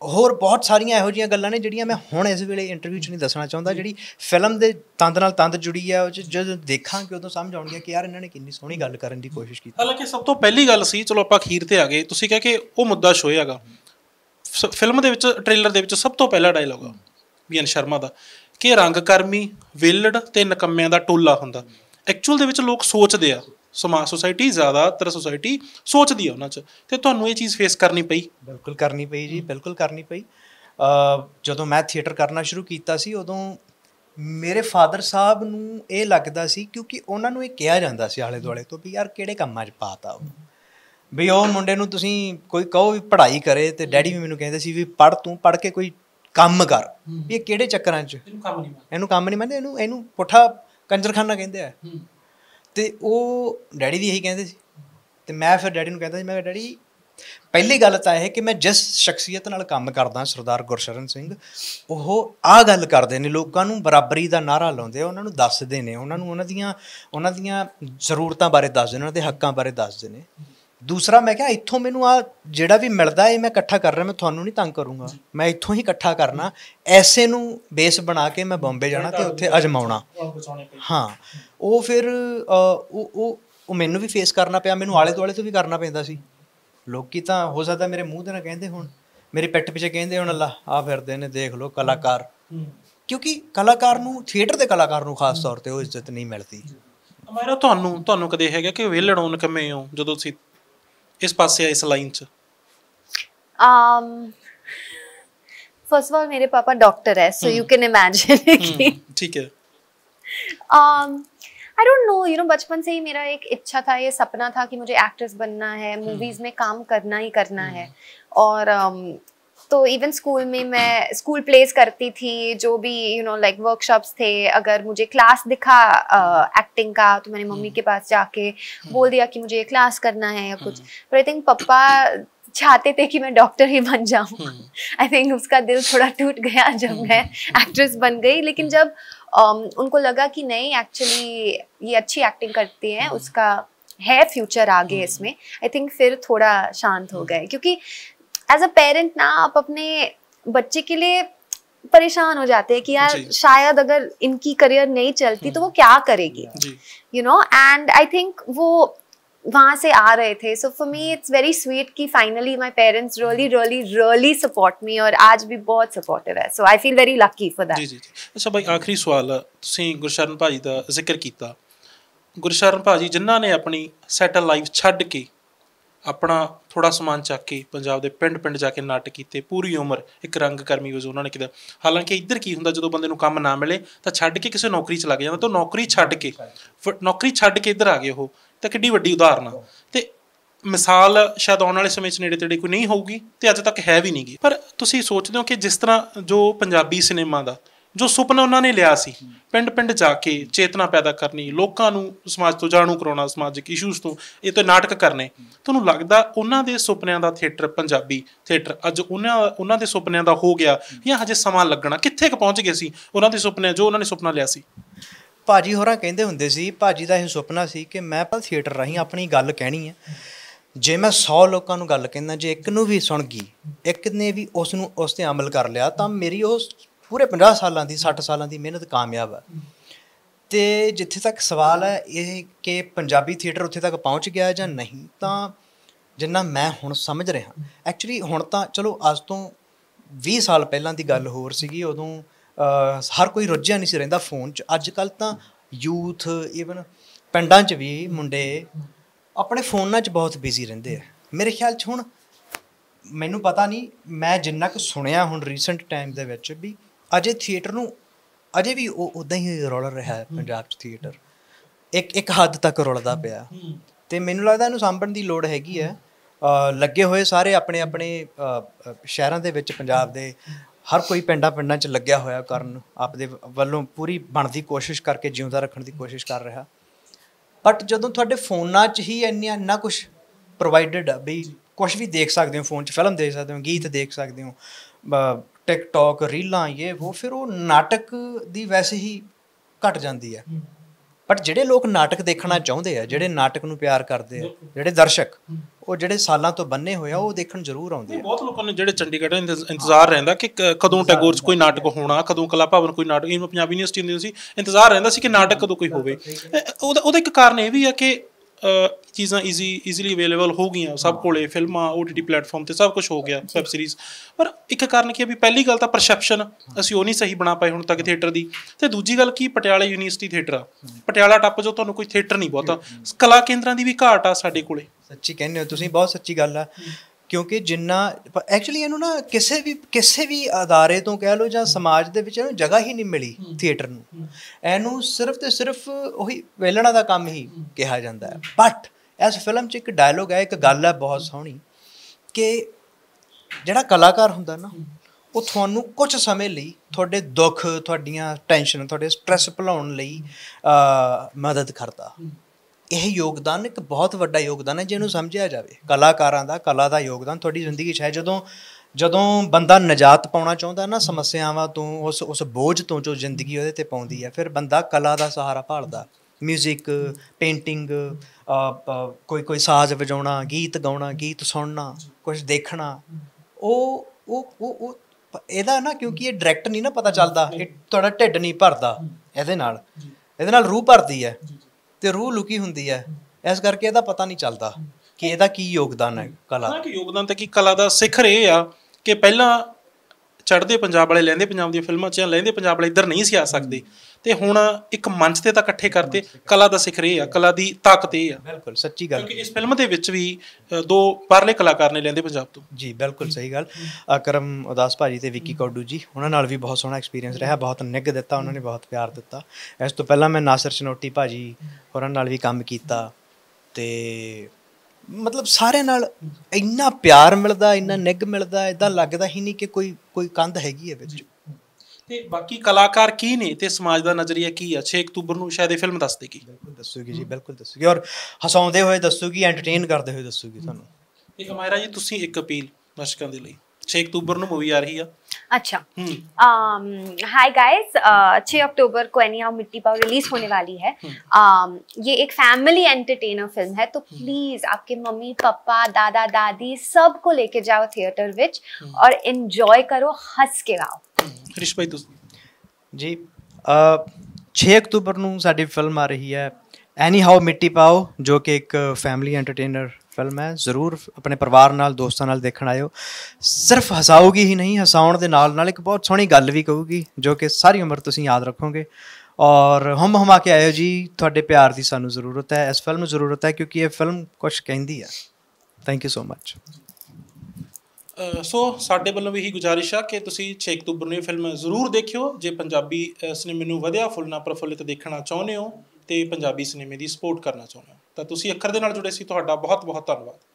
ਹੋਰ ਬਹੁਤ ਸਾਰੀਆਂ ਇਹੋ ਜੀਆਂ ਗੱਲਾਂ ਨੇ ਜਿਹੜੀਆਂ ਮੈਂ ਹੁਣ ਇਸ ਵੇਲੇ ਇੰਟਰਵਿਊ 'ਚ ਨਹੀਂ ਦੱਸਣਾ ਚਾਹੁੰਦਾ ਜਿਹੜੀ ਫਿਲਮ ਦੇ ਤੰਦ ਨਾਲ ਤੰਦ ਜੁੜੀ ਹੈ ਉਹ ਜਦੋਂ ਦੇਖਾਂਗੇ ਉਦੋਂ ਸਮਝ ਆਉਣਗੇ ਕਿ ਯਾਰ ਇਹਨਾਂ ਨੇ ਕਿੰਨੀ ਸੋਹਣੀ ਗੱਲ ਕਰਨ ਦੀ ਕੋਸ਼ਿਸ਼ ਕੀਤੀ ਹਾਲਾਂਕਿ ਸਭ ਤੋਂ ਪਹਿਲੀ ਗੱਲ ਸੀ ਚਲੋ ਆਪਾਂ ਅਖੀਰ ਤੇ ਆ ਗਏ ਤੁਸੀਂ ਕਹੇ ਕਿ ਉਹ ਮੁੱਦਾ ਸ਼ੋਅ ਹੈਗਾ ਫਿਲਮ ਦੇ ਵਿੱਚ ਟ੍ਰੇਲਰ ਦੇ ਵਿੱਚ ਸਭ ਤੋਂ ਪਹਿਲਾ ਡਾਇਲੌਗ ਆ ਬੀਨ ਸ਼ਰਮਾ ਦਾ ਕਿ ਰੰਗਕਰਮੀ ਵਿਲੜ ਤੇ ਨਕਮਿਆਂ ਦਾ ਟੋਲਾ ਹੁੰਦਾ ਐਕਚੁਅਲ ਦੇ ਵਿੱਚ ਲੋਕ ਸੋਚਦੇ ਆ ਸਮਾਜ ਸੋਸਾਇਟੀ ਜ਼ਿਆਦਾਤਰ ਸੋਸਾਇਟੀ ਸੋਚਦੀ ਆ ਉਹਨਾਂ 'ਚ ਤੇ ਤੁਹਾਨੂੰ ਇਹ ਚੀਜ਼ ਫੇਸ ਕਰਨੀ ਪਈ ਬਿਲਕੁਲ ਕਰਨੀ ਪਈ ਜੀ ਬਿਲਕੁਲ ਕਰਨੀ ਪਈ ਜਦੋਂ ਮੈਂ ਥੀਏਟਰ ਕਰਨਾ ਸ਼ੁਰੂ ਕੀਤਾ ਸੀ ਉਦੋਂ ਮੇਰੇ ਫਾਦਰ ਸਾਹਿਬ ਨੂੰ ਇਹ ਲੱਗਦਾ ਸੀ ਕਿਉਂਕਿ ਉਹਨਾਂ ਨੂੰ ਇਹ ਕਿਹਾ ਜਾਂਦਾ ਸੀ ਆਲੇ ਦੁਆਲੇ ਤੋਂ ਵੀ ਯਾਰ ਕਿਹੜੇ ਕੰਮਾਂ 'ਚ ਪਾਤਾ ਉਹ ਵੀ ਉਹ ਮੁੰਡੇ ਨੂੰ ਤੁਸੀਂ ਕੋਈ ਕਹੋ ਵੀ ਪੜ੍ਹਾਈ ਕਰੇ ਤੇ ਡੈਡੀ ਵੀ ਮੈਨੂੰ ਕਹਿੰਦੇ ਸੀ ਵੀ ਪੜ ਤੂੰ ਪੜ ਕੇ ਕੋਈ ਕੰਮ ਕਰ ਵੀ ਇਹ ਕਿਹੜੇ ਚੱਕਰਾਂ 'ਚ ਇਹਨੂੰ ਕੰਮ ਨਹੀਂ ਮੰਨਦੇ ਇਹਨੂੰ ਕੰਮ ਨਹੀਂ ਮੰਨਦੇ ਇਹਨੂੰ ਇਹਨੂੰ ਪੁੱਠਾ ਕੰਜਰਖਾਨਾ ਕਹਿੰਦੇ ਆ ਤੇ ਉਹ ਡੈਡੀ ਦੀ ਇਹੀ ਕਹਿੰਦੇ ਸੀ ਤੇ ਮੈਂ ਫਿਰ ਡੈਡੀ ਨੂੰ ਕਹਿੰਦਾ ਸੀ ਮੈਂ ਕਿਹਾ ਡੈਡੀ ਪਹਿਲੀ ਗੱਲ ਤਾਂ ਇਹ ਹੈ ਕਿ ਮੈਂ ਜਿਸ ਸ਼ਖਸੀਅਤ ਨਾਲ ਕੰਮ ਕਰਦਾ ਸਰਦਾਰ ਗੁਰਸ਼ਰਨ ਸਿੰਘ ਉਹ ਆ ਗੱਲ ਕਰਦੇ ਨੇ ਲੋਕਾਂ ਨੂੰ ਬਰਾਬਰੀ ਦਾ ਨਾਰਾ ਲਾਉਂਦੇ ਆ ਉਹਨਾਂ ਨੂੰ ਦੱਸਦੇ ਨੇ ਉਹਨਾਂ ਨੂੰ ਉਹਨਾਂ ਦੀਆਂ ਉਹਨਾਂ ਦੀਆਂ ਜ਼ਰੂਰਤਾਂ ਬਾਰੇ ਦੱਸਦੇ ਨੇ ਉਹਨਾਂ ਦੇ ਹੱਕਾਂ ਬਾਰੇ ਦੱਸਦੇ ਨੇ ਦੂਸਰਾ ਮੈਂ ਕਿਹਾ ਇੱਥੋਂ ਮੈਨੂੰ ਆ ਜਿਹੜਾ ਵੀ ਮਿਲਦਾ ਏ ਮੈਂ ਇਕੱਠਾ ਕਰ ਰਿਹਾ ਮੈਂ ਤੁਹਾਨੂੰ ਨਹੀਂ ਤੰਗ ਕਰੂੰਗਾ ਮੈਂ ਇੱਥੋਂ ਹੀ ਇਕੱਠਾ ਕਰਨਾ ਐਸੇ ਨੂੰ ਬੇਸ ਬਣਾ ਕੇ ਮੈਂ ਬੰਬੇ ਜਾਣਾ ਤੇ ਉੱਥੇ ਅਜਮਾਉਣਾ ਹਾਂ ਉਹ ਫਿਰ ਉਹ ਉਹ ਉਹ ਮੈਨੂੰ ਵੀ ਫੇਸ ਕਰਨਾ ਪਿਆ ਮੈਨੂੰ ਆਲੇ ਦੁਆਲੇ ਤੋਂ ਵੀ ਕਰਨਾ ਪੈਂਦਾ ਸੀ ਲੋਕੀ ਤਾਂ ਹੋ ਸਕਦਾ ਮੇਰੇ ਮੂੰਹ ਦੇ ਨਾਲ ਕਹਿੰਦੇ ਹੁਣ ਮੇਰੇ ਪਿੱਠ ਪਿੱਛੇ ਕਹਿੰਦੇ ਹੁਣ ਅੱਲਾ ਆ ਫਿਰਦੇ ਨੇ ਦੇਖ ਲਓ ਕਲਾਕਾਰ ਕਿਉਂਕਿ ਕਲਾਕਾਰ ਨੂੰ ਥੀਏਟਰ ਦੇ ਕਲਾਕਾਰ ਨੂੰ ਖਾਸ ਤੌਰ ਤੇ ਉਹ ਇੱਜ਼ਤ ਨਹੀਂ ਮਿਲਦੀ ਮੇਰਾ ਤੁਹਾਨੂੰ ਤੁਹਾਨੂੰ ਕਦੇ ਹੈਗਾ ਕਿ ਵੇਲੜੋਂ ਨਕਮੇ ਹੋ ਜਦੋਂ ਤੁਸੀਂ इस पास से इस लाइन से um फर्स्ट ऑफ ऑल मेरे पापा डॉक्टर है सो यू कैन इमेजिन ठीक है um I don't know you know बचपन से ही मेरा एक इच्छा था ये सपना था कि मुझे एक्ट्रेस बनना है मूवीज हम्म। hmm. में काम करना ही करना hmm. है और um, तो इवन स्कूल में मैं स्कूल प्लेस करती थी जो भी यू नो लाइक वर्कशॉप्स थे अगर मुझे क्लास दिखा एक्टिंग uh, का तो मैंने मम्मी के पास जाके हम्म। बोल दिया कि मुझे ये क्लास करना है या कुछ पर आई थिंक पप्पा चाहते थे कि मैं डॉक्टर ही बन जाऊं आई हम्म। थिंक उसका दिल थोड़ा टूट गया जब मैं एक्ट्रेस हम्म। बन गई लेकिन जब um, उनको लगा कि नहीं एक्चुअली ये अच्छी एक्टिंग करती है उसका है फ्यूचर आगे इसमें आई थिंक फिर थोड़ा शांत हो गए क्योंकि एज अ पेरेंट ना आप अपने बच्चे के लिए परेशान हो जाते हैं कि यार शायद अगर इनकी करियर नहीं चलती तो वो हम्म। क्या करेगी you know and I think वो वहां से आ रहे थे so for me it's very sweet कि finally my parents really really really support me और आज भी बहुत सपोर्टिव है so I feel very lucky for that जी जी अच्छा भाई आखिरी सवाल ਤੁਸੀਂ गुरशरण भाई ਦਾ जिक्र ਕੀਤਾ गुरशरण भाई जिन्ना ने अपनी सेटल लाइफ छड़ के ਆਪਣਾ ਥੋੜਾ ਸਮਾਨ ਚੱਕ ਕੇ ਪੰਜਾਬ ਦੇ ਪਿੰਡ-ਪਿੰਡ ਜਾ ਕੇ ਨਾਟਕ ਕੀਤੇ ਪੂਰੀ ਉਮਰ ਇੱਕ ਰੰਗਕਰਮੀ ਵਜੋਂ ਉਹਨਾਂ ਨੇ ਕਿਹਾ ਹਾਲਾਂਕਿ ਇੱਧਰ ਕੀ ਹੁੰਦਾ ਜਦੋਂ ਬੰਦੇ ਨੂੰ ਕੰਮ ਨਾ ਮਿਲੇ ਤਾਂ ਛੱਡ ਕੇ ਕਿਸੇ ਨੌਕਰੀ 'ਚ ਲੱਗ ਜਾਂਦਾ ਤਾਂ ਨੌਕਰੀ ਛੱਡ ਕੇ ਨੌਕਰੀ ਛੱਡ ਕੇ ਇੱਧਰ ਆ ਗਏ ਉਹ ਤਾਂ ਕਿੱਡੀ ਵੱਡੀ ਉਦਾਹਰਨ ਆ ਤੇ ਮਿਸਾਲ ਸ਼ਾਇਦ ਆਉਣ ਵਾਲੇ ਸਮੇਂ 'ਚ ਨੇੜੇ ਤੇੜੇ ਕੋਈ ਨਹੀਂ ਹੋਊਗੀ ਤੇ ਅੱਜ ਤੱਕ ਹੈ ਵੀ ਨਹੀਂਗੀ ਪਰ ਤੁਸੀਂ ਸੋਚਦੇ ਹੋ ਕਿ ਜਿਸ ਤਰ੍ਹਾਂ ਜੋ ਪੰਜਾਬੀ ਸਿਨੇਮਾ ਦਾ ਜੋ ਸੁਪਨਾ ਉਹਨਾਂ ਨੇ ਲਿਆ ਸੀ ਪਿੰਡ ਪਿੰਡ ਜਾ ਕੇ ਚੇਤਨਾ ਪੈਦਾ ਕਰਨੀ ਲੋਕਾਂ ਨੂੰ ਸਮਾਜ ਤੋਂ ਜਾਣੂ ਕਰਾਉਣਾ ਸਮਾਜਿਕ ਇਸ਼ੂਸ ਤੋਂ ਇਹ ਤੇ ਨਾਟਕ ਕਰਨੇ ਤੁਹਾਨੂੰ ਲੱਗਦਾ ਉਹਨਾਂ ਦੇ ਸੁਪਨਿਆਂ ਦਾ ਥੀਏਟਰ ਪੰਜਾਬੀ ਥੀਏਟਰ ਅੱਜ ਉਹਨਾਂ ਉਹਨਾਂ ਦੇ ਸੁਪਨਿਆਂ ਦਾ ਹੋ ਗਿਆ ਜਾਂ ਹਜੇ ਸਮਾਂ ਲੱਗਣਾ ਕਿੱਥੇ ਕ ਪਹੁੰਚ ਗਏ ਸੀ ਉਹਨਾਂ ਦੇ ਸੁਪਨੇ ਜੋ ਉਹਨਾਂ ਨੇ ਸੁਪਨਾ ਲਿਆ ਸੀ ਭਾਜੀ ਹੋਰਾਂ ਕਹਿੰਦੇ ਹੁੰਦੇ ਸੀ ਭਾਜੀ ਦਾ ਇਹ ਸੁਪਨਾ ਸੀ ਕਿ ਮੈਂ ਪਲ ਥੀਏਟਰ ਰਾਹੀਂ ਆਪਣੀ ਗੱਲ ਕਹਿਣੀ ਹੈ ਜੇ ਮੈਂ 100 ਲੋਕਾਂ ਨੂੰ ਗੱਲ ਕਹਿੰਦਾ ਜੇ ਇੱਕ ਨੂੰ ਵੀ ਸੁਣ ਗਈ ਇੱਕ ਨੇ ਵੀ ਉਸ ਨੂੰ ਉਸ ਤੇ ਅਮਲ ਕਰ ਲਿਆ ਤਾਂ ਮੇਰੀ ਉਹ ਪੂਰੇ 50 ਸਾਲਾਂ ਦੀ 60 ਸਾਲਾਂ ਦੀ ਮਿਹਨਤ ਕਾਮਯਾਬ ਹੈ ਤੇ ਜਿੱਥੇ ਤੱਕ ਸਵਾਲ ਹੈ ਇਹ ਕਿ ਪੰਜਾਬੀ ਥੀਏਟਰ ਉੱਥੇ ਤੱਕ ਪਹੁੰਚ ਗਿਆ ਜਾਂ ਨਹੀਂ ਤਾਂ ਜਿੰਨਾ ਮੈਂ ਹੁਣ ਸਮਝ ਰਿਹਾ ਐਕਚੁਅਲੀ ਹੁਣ ਤਾਂ ਚਲੋ ਅੱਜ ਤੋਂ 20 ਸਾਲ ਪਹਿਲਾਂ ਦੀ ਗੱਲ ਹੋਰ ਸੀਗੀ ਉਦੋਂ ਹਰ ਕੋਈ ਰੁੱਝਿਆ ਨਹੀਂ ਸੀ ਰਹਿੰਦਾ ਫੋਨ 'ਚ ਅੱਜ ਕੱਲ ਤਾਂ ਯੂਥ ਇਵਨ ਪਿੰਡਾਂ 'ਚ ਵੀ ਮੁੰਡੇ ਆਪਣੇ ਫੋਨਾਂ 'ਚ ਬਹੁਤ ਬਿਜ਼ੀ ਰਹਿੰਦੇ ਆ ਮੇਰੇ ਖਿਆਲ 'ਚ ਹੁਣ ਮੈਨੂੰ ਪਤਾ ਨਹੀਂ ਮੈਂ ਜਿੰਨਾ ਕੁ ਸੁਣਿਆ ਹੁਣ ਰੀਸੈਂਟ ਟਾਈਮ ਦੇ ਵਿੱਚ ਵੀ ਅਜੇ ਥੀਏਟਰ ਨੂੰ ਅਜੇ ਵੀ ਉਹ ਉਦਾਂ ਹੀ ਰੋਲ ਰਿਹਾ ਹੈ ਪੰਜਾਬ ਚ ਥੀਏਟਰ ਇੱਕ ਇੱਕ ਹੱਦ ਤੱਕ ਰੋਲਦਾ ਪਿਆ ਤੇ ਮੈਨੂੰ ਲੱਗਦਾ ਇਹਨੂੰ ਸਾਂਭਣ ਦੀ ਲੋੜ ਹੈਗੀ ਹੈ ਲੱਗੇ ਹੋਏ ਸਾਰੇ ਆਪਣੇ ਆਪਣੇ ਸ਼ਹਿਰਾਂ ਦੇ ਵਿੱਚ ਪੰਜਾਬ ਦੇ ਹਰ ਕੋਈ ਪਿੰਡਾਂ ਪਿੰਡਾਂ 'ਚ ਲੱਗਿਆ ਹੋਇਆ ਕਰਨ ਆਪਦੇ ਵੱਲੋਂ ਪੂਰੀ ਬਣਦੀ ਕੋਸ਼ਿਸ਼ ਕਰਕੇ ਜਿਉਂਦਾ ਰੱਖਣ ਦੀ ਕੋਸ਼ਿਸ਼ ਕਰ ਰਿਹਾ ਬਟ ਜਦੋਂ ਤੁਹਾਡੇ ਫੋਨਾਂ 'ਚ ਹੀ ਇੰਨੀ ਇੰਨਾ ਕੁਝ ਪ੍ਰੋਵਾਈਡਡ ਹੈ ਵੀ ਕੁਝ ਵੀ ਦੇਖ ਸਕਦੇ ਹੋ ਫੋਨ 'ਚ ਫਿਲਮ ਦੇਖ ਸਕਦੇ ਹੋ ਗੀਤ ਦੇਖ ਸਕਦੇ ਹੋ ਟਿਕਟੌਕ ਰੀਲਾਂ ਇਹ ਉਹ ਫਿਰ ਉਹ ਨਾਟਕ ਦੀ ਵੈਸੇ ਹੀ ਘਟ ਜਾਂਦੀ ਹੈ ਬਟ ਜਿਹੜੇ ਲੋਕ ਨਾਟਕ ਦੇਖਣਾ ਚਾਹੁੰਦੇ ਆ ਜਿਹੜੇ ਨਾਟਕ ਨੂੰ ਪਿਆਰ ਕਰਦੇ ਆ ਜਿਹੜੇ ਦਰਸ਼ਕ ਉਹ ਜਿਹੜੇ ਸਾਲਾਂ ਤੋਂ ਬੰਨੇ ਹੋਏ ਆ ਉਹ ਦੇਖਣ ਜ਼ਰੂਰ ਆਉਂਦੇ ਆ ਬਹੁਤ ਲੋਕਾਂ ਨੂੰ ਜਿਹੜੇ ਚੰਡੀਗੜ੍ਹ ਇੰਤਜ਼ਾਰ ਰਹਿੰਦਾ ਕਿ ਕਦੋਂ ਟੈਗੋਰ 'ਚ ਕੋਈ ਨਾਟਕ ਹੋਣਾ ਕਦੋਂ ਕਲਾ ਭਵਨ ਕੋਈ ਨਾਟਕ ਇਹ ਪੰਜਾਬੀ ਯੂਨੀਵਰਸਿਟੀ ਹੁੰਦੀ ਸੀ ਇੰਤਜ਼ਾਰ ਰਹਿੰਦਾ ਸੀ ਕਿ ਨਾਟਕ ਕਦੋਂ ਕੋਈ ਹੋਵੇ ਉਹਦਾ ਉਹਦਾ ਇੱਕ ਕਾਰਨ ਇਹ ਵੀ ਆ ਕਿ ਚੀਜ਼ਾਂ ਈਜ਼ੀ ਈਜ਼ੀਲੀ ਅਵੇਲੇਬਲ ਹੋ ਗਈਆਂ ਸਭ ਕੋਲੇ ਫਿਲਮਾਂ OTT ਪਲੇਟਫਾਰਮ ਤੇ ਸਭ ਕੁਝ ਹੋ ਗਿਆ ਵੈਬ ਸੀਰੀਜ਼ ਪਰ ਇੱਕ ਕਾਰਨ ਕੀ ਹੈ ਵੀ ਪਹਿਲੀ ਗੱਲ ਤਾਂ ਪਰਸੈਪਸ਼ਨ ਅਸੀਂ ਉਹ ਨਹੀਂ ਸਹੀ ਬਣਾ ਪਾਏ ਹੁਣ ਤੱਕ ਥੀਏਟਰ ਦੀ ਤੇ ਦੂਜੀ ਗੱਲ ਕੀ ਪਟਿਆਲਾ ਯੂਨੀਵਰਸਿਟੀ ਥੀਏਟਰ ਆ ਪਟਿਆਲਾ ਟੱਪ ਜੋ ਤੁਹਾਨੂੰ ਕੋਈ ਥੀਏਟਰ ਨਹੀਂ ਬਹੁਤਾ ਕਲਾ ਕੇਂਦਰਾਂ ਦੀ ਵੀ ਘਾਟ ਆ ਸਾਡੇ ਕੋਲੇ ਸੱਚੀ ਕਹਿੰਦੇ ਹੋ ਤੁਸੀਂ ਬਹੁਤ ਸੱਚੀ ਗੱਲ ਆ ਕਿਉਂਕਿ ਜਿੰਨਾ ਐਕਚੁਅਲੀ ਇਹਨੂੰ ਨਾ ਕਿਸੇ ਵੀ ਕਿਸੇ ਵੀ ਅਦਾਰੇ ਤੋਂ ਕਹਿ ਲਓ ਜਾਂ ਸਮਾਜ ਦੇ ਵਿੱਚ ਇਹਨੂੰ ਜਗ੍ਹਾ ਹੀ ਨਹੀਂ ਮਿਲੀ ਥੀਏਟਰ ਨੂੰ ਇਹਨੂੰ ਸਿਰਫ ਤੇ ਸਿਰਫ ਉਹੀ ਵੇਲਣਾ ਦਾ ਕੰਮ ਹੀ ਕਿਹਾ ਜਾਂਦਾ ਹੈ ਬਟ ਇਸ ਫਿਲਮ 'ਚ ਇੱਕ ਡਾਇਲੋਗ ਹੈ ਇੱਕ ਗੱਲ ਹੈ ਬਹੁਤ ਸੋਹਣੀ ਕਿ ਜਿਹੜਾ ਕਲਾਕਾਰ ਹੁੰਦਾ ਨਾ ਉਹ ਤੁਹਾਨੂੰ ਕੁਝ ਸਮੇਂ ਲਈ ਤੁਹਾਡੇ ਦੁੱਖ ਤੁਹਾਡੀਆਂ ਟੈਨਸ਼ਨ ਤੁਹਾਡੇ ਸਟ्रेस ਭੁਲਾਉਣ ਲਈ ਮਦਦ ਕਰਦਾ ਇਹ ਯੋਗਦਾਨ ਇੱਕ ਬਹੁਤ ਵੱਡਾ ਯੋਗਦਾਨ ਹੈ ਜਿਹਨੂੰ ਸਮਝਿਆ ਜਾਵੇ ਕਲਾਕਾਰਾਂ ਦਾ ਕਲਾ ਦਾ ਯੋਗਦਾਨ ਤੁਹਾਡੀ ਜ਼ਿੰਦਗੀ 'ਚ ਹੈ ਜਦੋਂ ਜਦੋਂ ਬੰਦਾ ਨਜਾਤ ਪਾਉਣਾ ਚਾਹੁੰਦਾ ਨਾ ਸਮੱਸਿਆਵਾਂ ਤੋਂ ਉਸ ਉਸ ਬੋਝ ਤੋਂ ਜੋ ਜ਼ਿੰਦਗੀ ਉਹਦੇ ਤੇ ਪਾਉਂਦੀ ਹੈ ਫਿਰ ਬੰਦਾ ਕਲਾ ਦਾ ਸਹਾਰਾ ਭਾਲਦਾ 뮤직 ਪੇਂਟਿੰਗ ਕੋਈ ਕੋਈ ਸਾਜ਼ ਵਜਾਉਣਾ ਗੀਤ ਗਾਉਣਾ ਗੀਤ ਸੁਣਨਾ ਕੁਝ ਦੇਖਣਾ ਉਹ ਉਹ ਉਹ ਇਹਦਾ ਨਾ ਕਿਉਂਕਿ ਇਹ ਡਾਇਰੈਕਟ ਨਹੀਂ ਨਾ ਪਤਾ ਚੱਲਦਾ ਇਹ ਤੁਹਾਡਾ ਢਿੱਡ ਨਹੀਂ ਭਰਦਾ ਇਹਦੇ ਨਾਲ ਇਹਦੇ ਨਾਲ ਰੂਹ ਭਰਦੀ ਹੈ ਤੇ ਰੂਹ ਲੁਕੀ ਹੁੰਦੀ ਹੈ ਇਸ ਕਰਕੇ ਇਹਦਾ ਪਤਾ ਨਹੀਂ ਚੱਲਦਾ ਕਿ ਇਹਦਾ ਕੀ ਯੋਗਦਾਨ ਹੈ ਕਲਾ ਦਾ ਕਿ ਯੋਗਦਾਨ ਤਾਂ ਕਿ ਕਲਾ ਦਾ ਸਿਖਰ ਇਹ ਆ ਕਿ ਪਹਿਲਾਂ ਚੜਦੇ ਪੰਜਾਬ ਵਾਲੇ ਲੈਂਦੇ ਪੰਜਾਬ ਦੀਆਂ ਫਿਲਮਾਂ 'ਚ ਜਾਂ ਲੈਂਦੇ ਪੰਜਾਬ ਵਾਲੇ ਇੱਧਰ ਨਹੀਂ ਸੀ ਆ ਸਕਦੇ ਤੇ ਹੁਣ ਇੱਕ ਮੰਚ ਤੇ ਤਾਂ ਇਕੱਠੇ ਕਰਤੇ ਕਲਾ ਦਾ ਸਿਖਰ ਇਹ ਆ ਕਲਾ ਦੀ ਤਾਕਤ ਇਹ ਆ ਬਿਲਕੁਲ ਸੱਚੀ ਗੱਲ ਕਿਉਂਕਿ ਇਸ ਫਿਲਮ ਦੇ ਵਿੱਚ ਵੀ ਦੋ ਪਰਲੇ ਕਲਾਕਾਰ ਨੇ ਲੈਂਦੇ ਪੰਜਾਬ ਤੋਂ ਜੀ ਬਿਲਕੁਲ ਸਹੀ ਗੱਲ ਅਕਰਮ ਉਦਾਸ ਭਾਜੀ ਤੇ ਵਿੱਕੀ ਕੌਡੂ ਜੀ ਉਹਨਾਂ ਨਾਲ ਵੀ ਬਹੁਤ ਸੋਹਣਾ ਐਕਸਪੀਰੀਅੰਸ ਰਿਹਾ ਬਹੁਤ ਨਿੱਘ ਦਿੱਤਾ ਉਹਨਾਂ ਨੇ ਬਹੁਤ ਪਿਆਰ ਦਿੱਤਾ ਇਸ ਤੋਂ ਪਹਿਲਾਂ ਮੈਂ ਨਾਸਰ ਚਨੋਟੀ ਭਾਜੀ ਹੋਰਾਂ ਨਾਲ ਵੀ ਕੰਮ ਕੀਤਾ ਤੇ ਮਤਲਬ ਸਾਰਿਆਂ ਨਾਲ ਇੰਨਾ ਪਿਆਰ ਮਿਲਦਾ ਇੰਨਾ ਨਿੱਘ ਮਿਲਦਾ ਇਦਾਂ ਲੱਗਦਾ ਹੀ ਨਹੀਂ ਕਿ ਕੋਈ ਕੋਈ ਕੰਧ ਹੈਗੀ ਹੈ ਵਿੱਚ ਤੇ ਬਾਕੀ ਕਲਾਕਾਰ ਕੀ ਨੇ ਤੇ ਸਮਾਜ ਦਾ ਨਜ਼ਰੀਆ ਕੀ ਹੈ 6 ਅਕਤੂਬਰ ਨੂੰ ਸ਼ਾਇਦ ਇਹ ਫਿਲਮ ਦੱਸ ਦੇਗੀ ਬਿਲਕੁਲ ਦੱਸੂਗੀ ਜੀ ਬਿਲਕੁਲ ਦੱਸੂਗੀ ਔਰ ਹਸਾਉਂਦੇ ਹੋਏ ਦੱਸੂਗੀ ਐਂਟਰਟੇਨ ਕਰਦੇ ਹੋਏ ਦੱਸੂਗੀ ਤੁਹਾਨੂੰ ਇਹ ਮਾਇਰਾ ਜੀ ਤੁਸੀਂ ਇੱਕ ਅਪੀਲ ਦਰਸ਼ਕਾਂ ਦੇ ਲਈ 6 ਅਕਤੂਬਰ ਨੂੰ ਮੂਵੀ ਆ ਰਹੀ ਆ अच्छा हाय गाइस छः अक्टूबर को एनी हाउ मिट्टी पाव रिलीज होने वाली है हम्म। um, ये एक फैमिली एंटरटेनर फिल्म है तो प्लीज हम्म। आपके मम्मी पापा दादा दादी सबको लेके जाओ थिएटर विच हम्म। और एंजॉय करो हंस के गाओ हरीश भाई जी छः अक्टूबर ਨੂੰ ਸਾਡੀ ਫਿਲਮ ਆ ਰਹੀ ਹੈ ਐਨੀ ਹਾਊ ਮਿੱਟੀ ਪਾਓ ਜੋ ਕਿ ਇੱਕ ਫੈਮਿਲੀ ਐਂਟਰਟੇਨਰ ਫਿਲਮ ਹੈ ਜ਼ਰੂਰ ਆਪਣੇ ਪਰਿਵਾਰ ਨਾਲ ਦੋਸਤਾਂ ਨਾਲ ਦੇਖਣ ਆਇਓ ਸਿਰਫ ਹਸਾਉਗੀ ਹੀ ਨਹੀਂ ਹਸਾਉਣ ਦੇ ਨਾਲ ਨਾਲ ਇੱਕ ਬਹੁਤ ਸੋਹਣੀ ਗੱਲ ਵੀ ਕਹੂਗੀ ਜੋ ਕਿ ਸਾਰੀ ਉਮਰ ਤੁਸੀਂ ਯਾਦ ਰੱਖੋਗੇ ਔਰ ਹਮ ਹਮਾ ਕੇ ਆਇਓ ਜੀ ਤੁਹਾਡੇ ਪਿਆਰ ਦੀ ਸਾਨੂੰ ਜ਼ਰੂਰਤ ਹੈ ਇਸ ਫਿਲਮ ਨੂੰ ਜ਼ਰੂਰਤ ਹੈ ਕਿਉਂਕਿ ਇਹ ਫਿਲਮ ਕੁਝ ਕਹਿੰਦੀ ਹੈ ਥੈਂਕ ਯੂ ਸੋ ਮੱਚ ਸੋ ਸਾਡੇ ਵੱਲੋਂ ਵੀ ਇਹੀ ਗੁਜਾਰਿਸ਼ ਆ ਕਿ ਤੁਸੀਂ 6 ਅਕਤੂਬਰ ਨੂੰ ਇਹ ਫਿਲਮ ਜ਼ਰੂਰ ਦੇਖਿਓ ਜੇ ਪੰਜਾਬੀ ਸਿਨੇਮੇ ਨੂੰ ਵਧਿਆ ਫੁੱਲਣਾ ਪ੍ਰਫੁੱਲਿਤ ਦੇਖਣਾ ਚਾਹੁੰਦੇ ਹੋ ਤੇ ਪੰਜਾਬੀ ਸਿਨੇਮੇ ਦੀ ਸਪੋਰਟ ਕਰਨਾ ਚਾਹੁੰਦੇ ਹੋ ਤਾਂ ਤੁਸੀਂ ਅੱਖਰ ਦੇ ਨਾਲ ਜੁੜੇ ਸੀ ਤੁਹਾਡਾ ਬਹੁਤ ਬਹੁਤ ਧੰਨਵਾਦ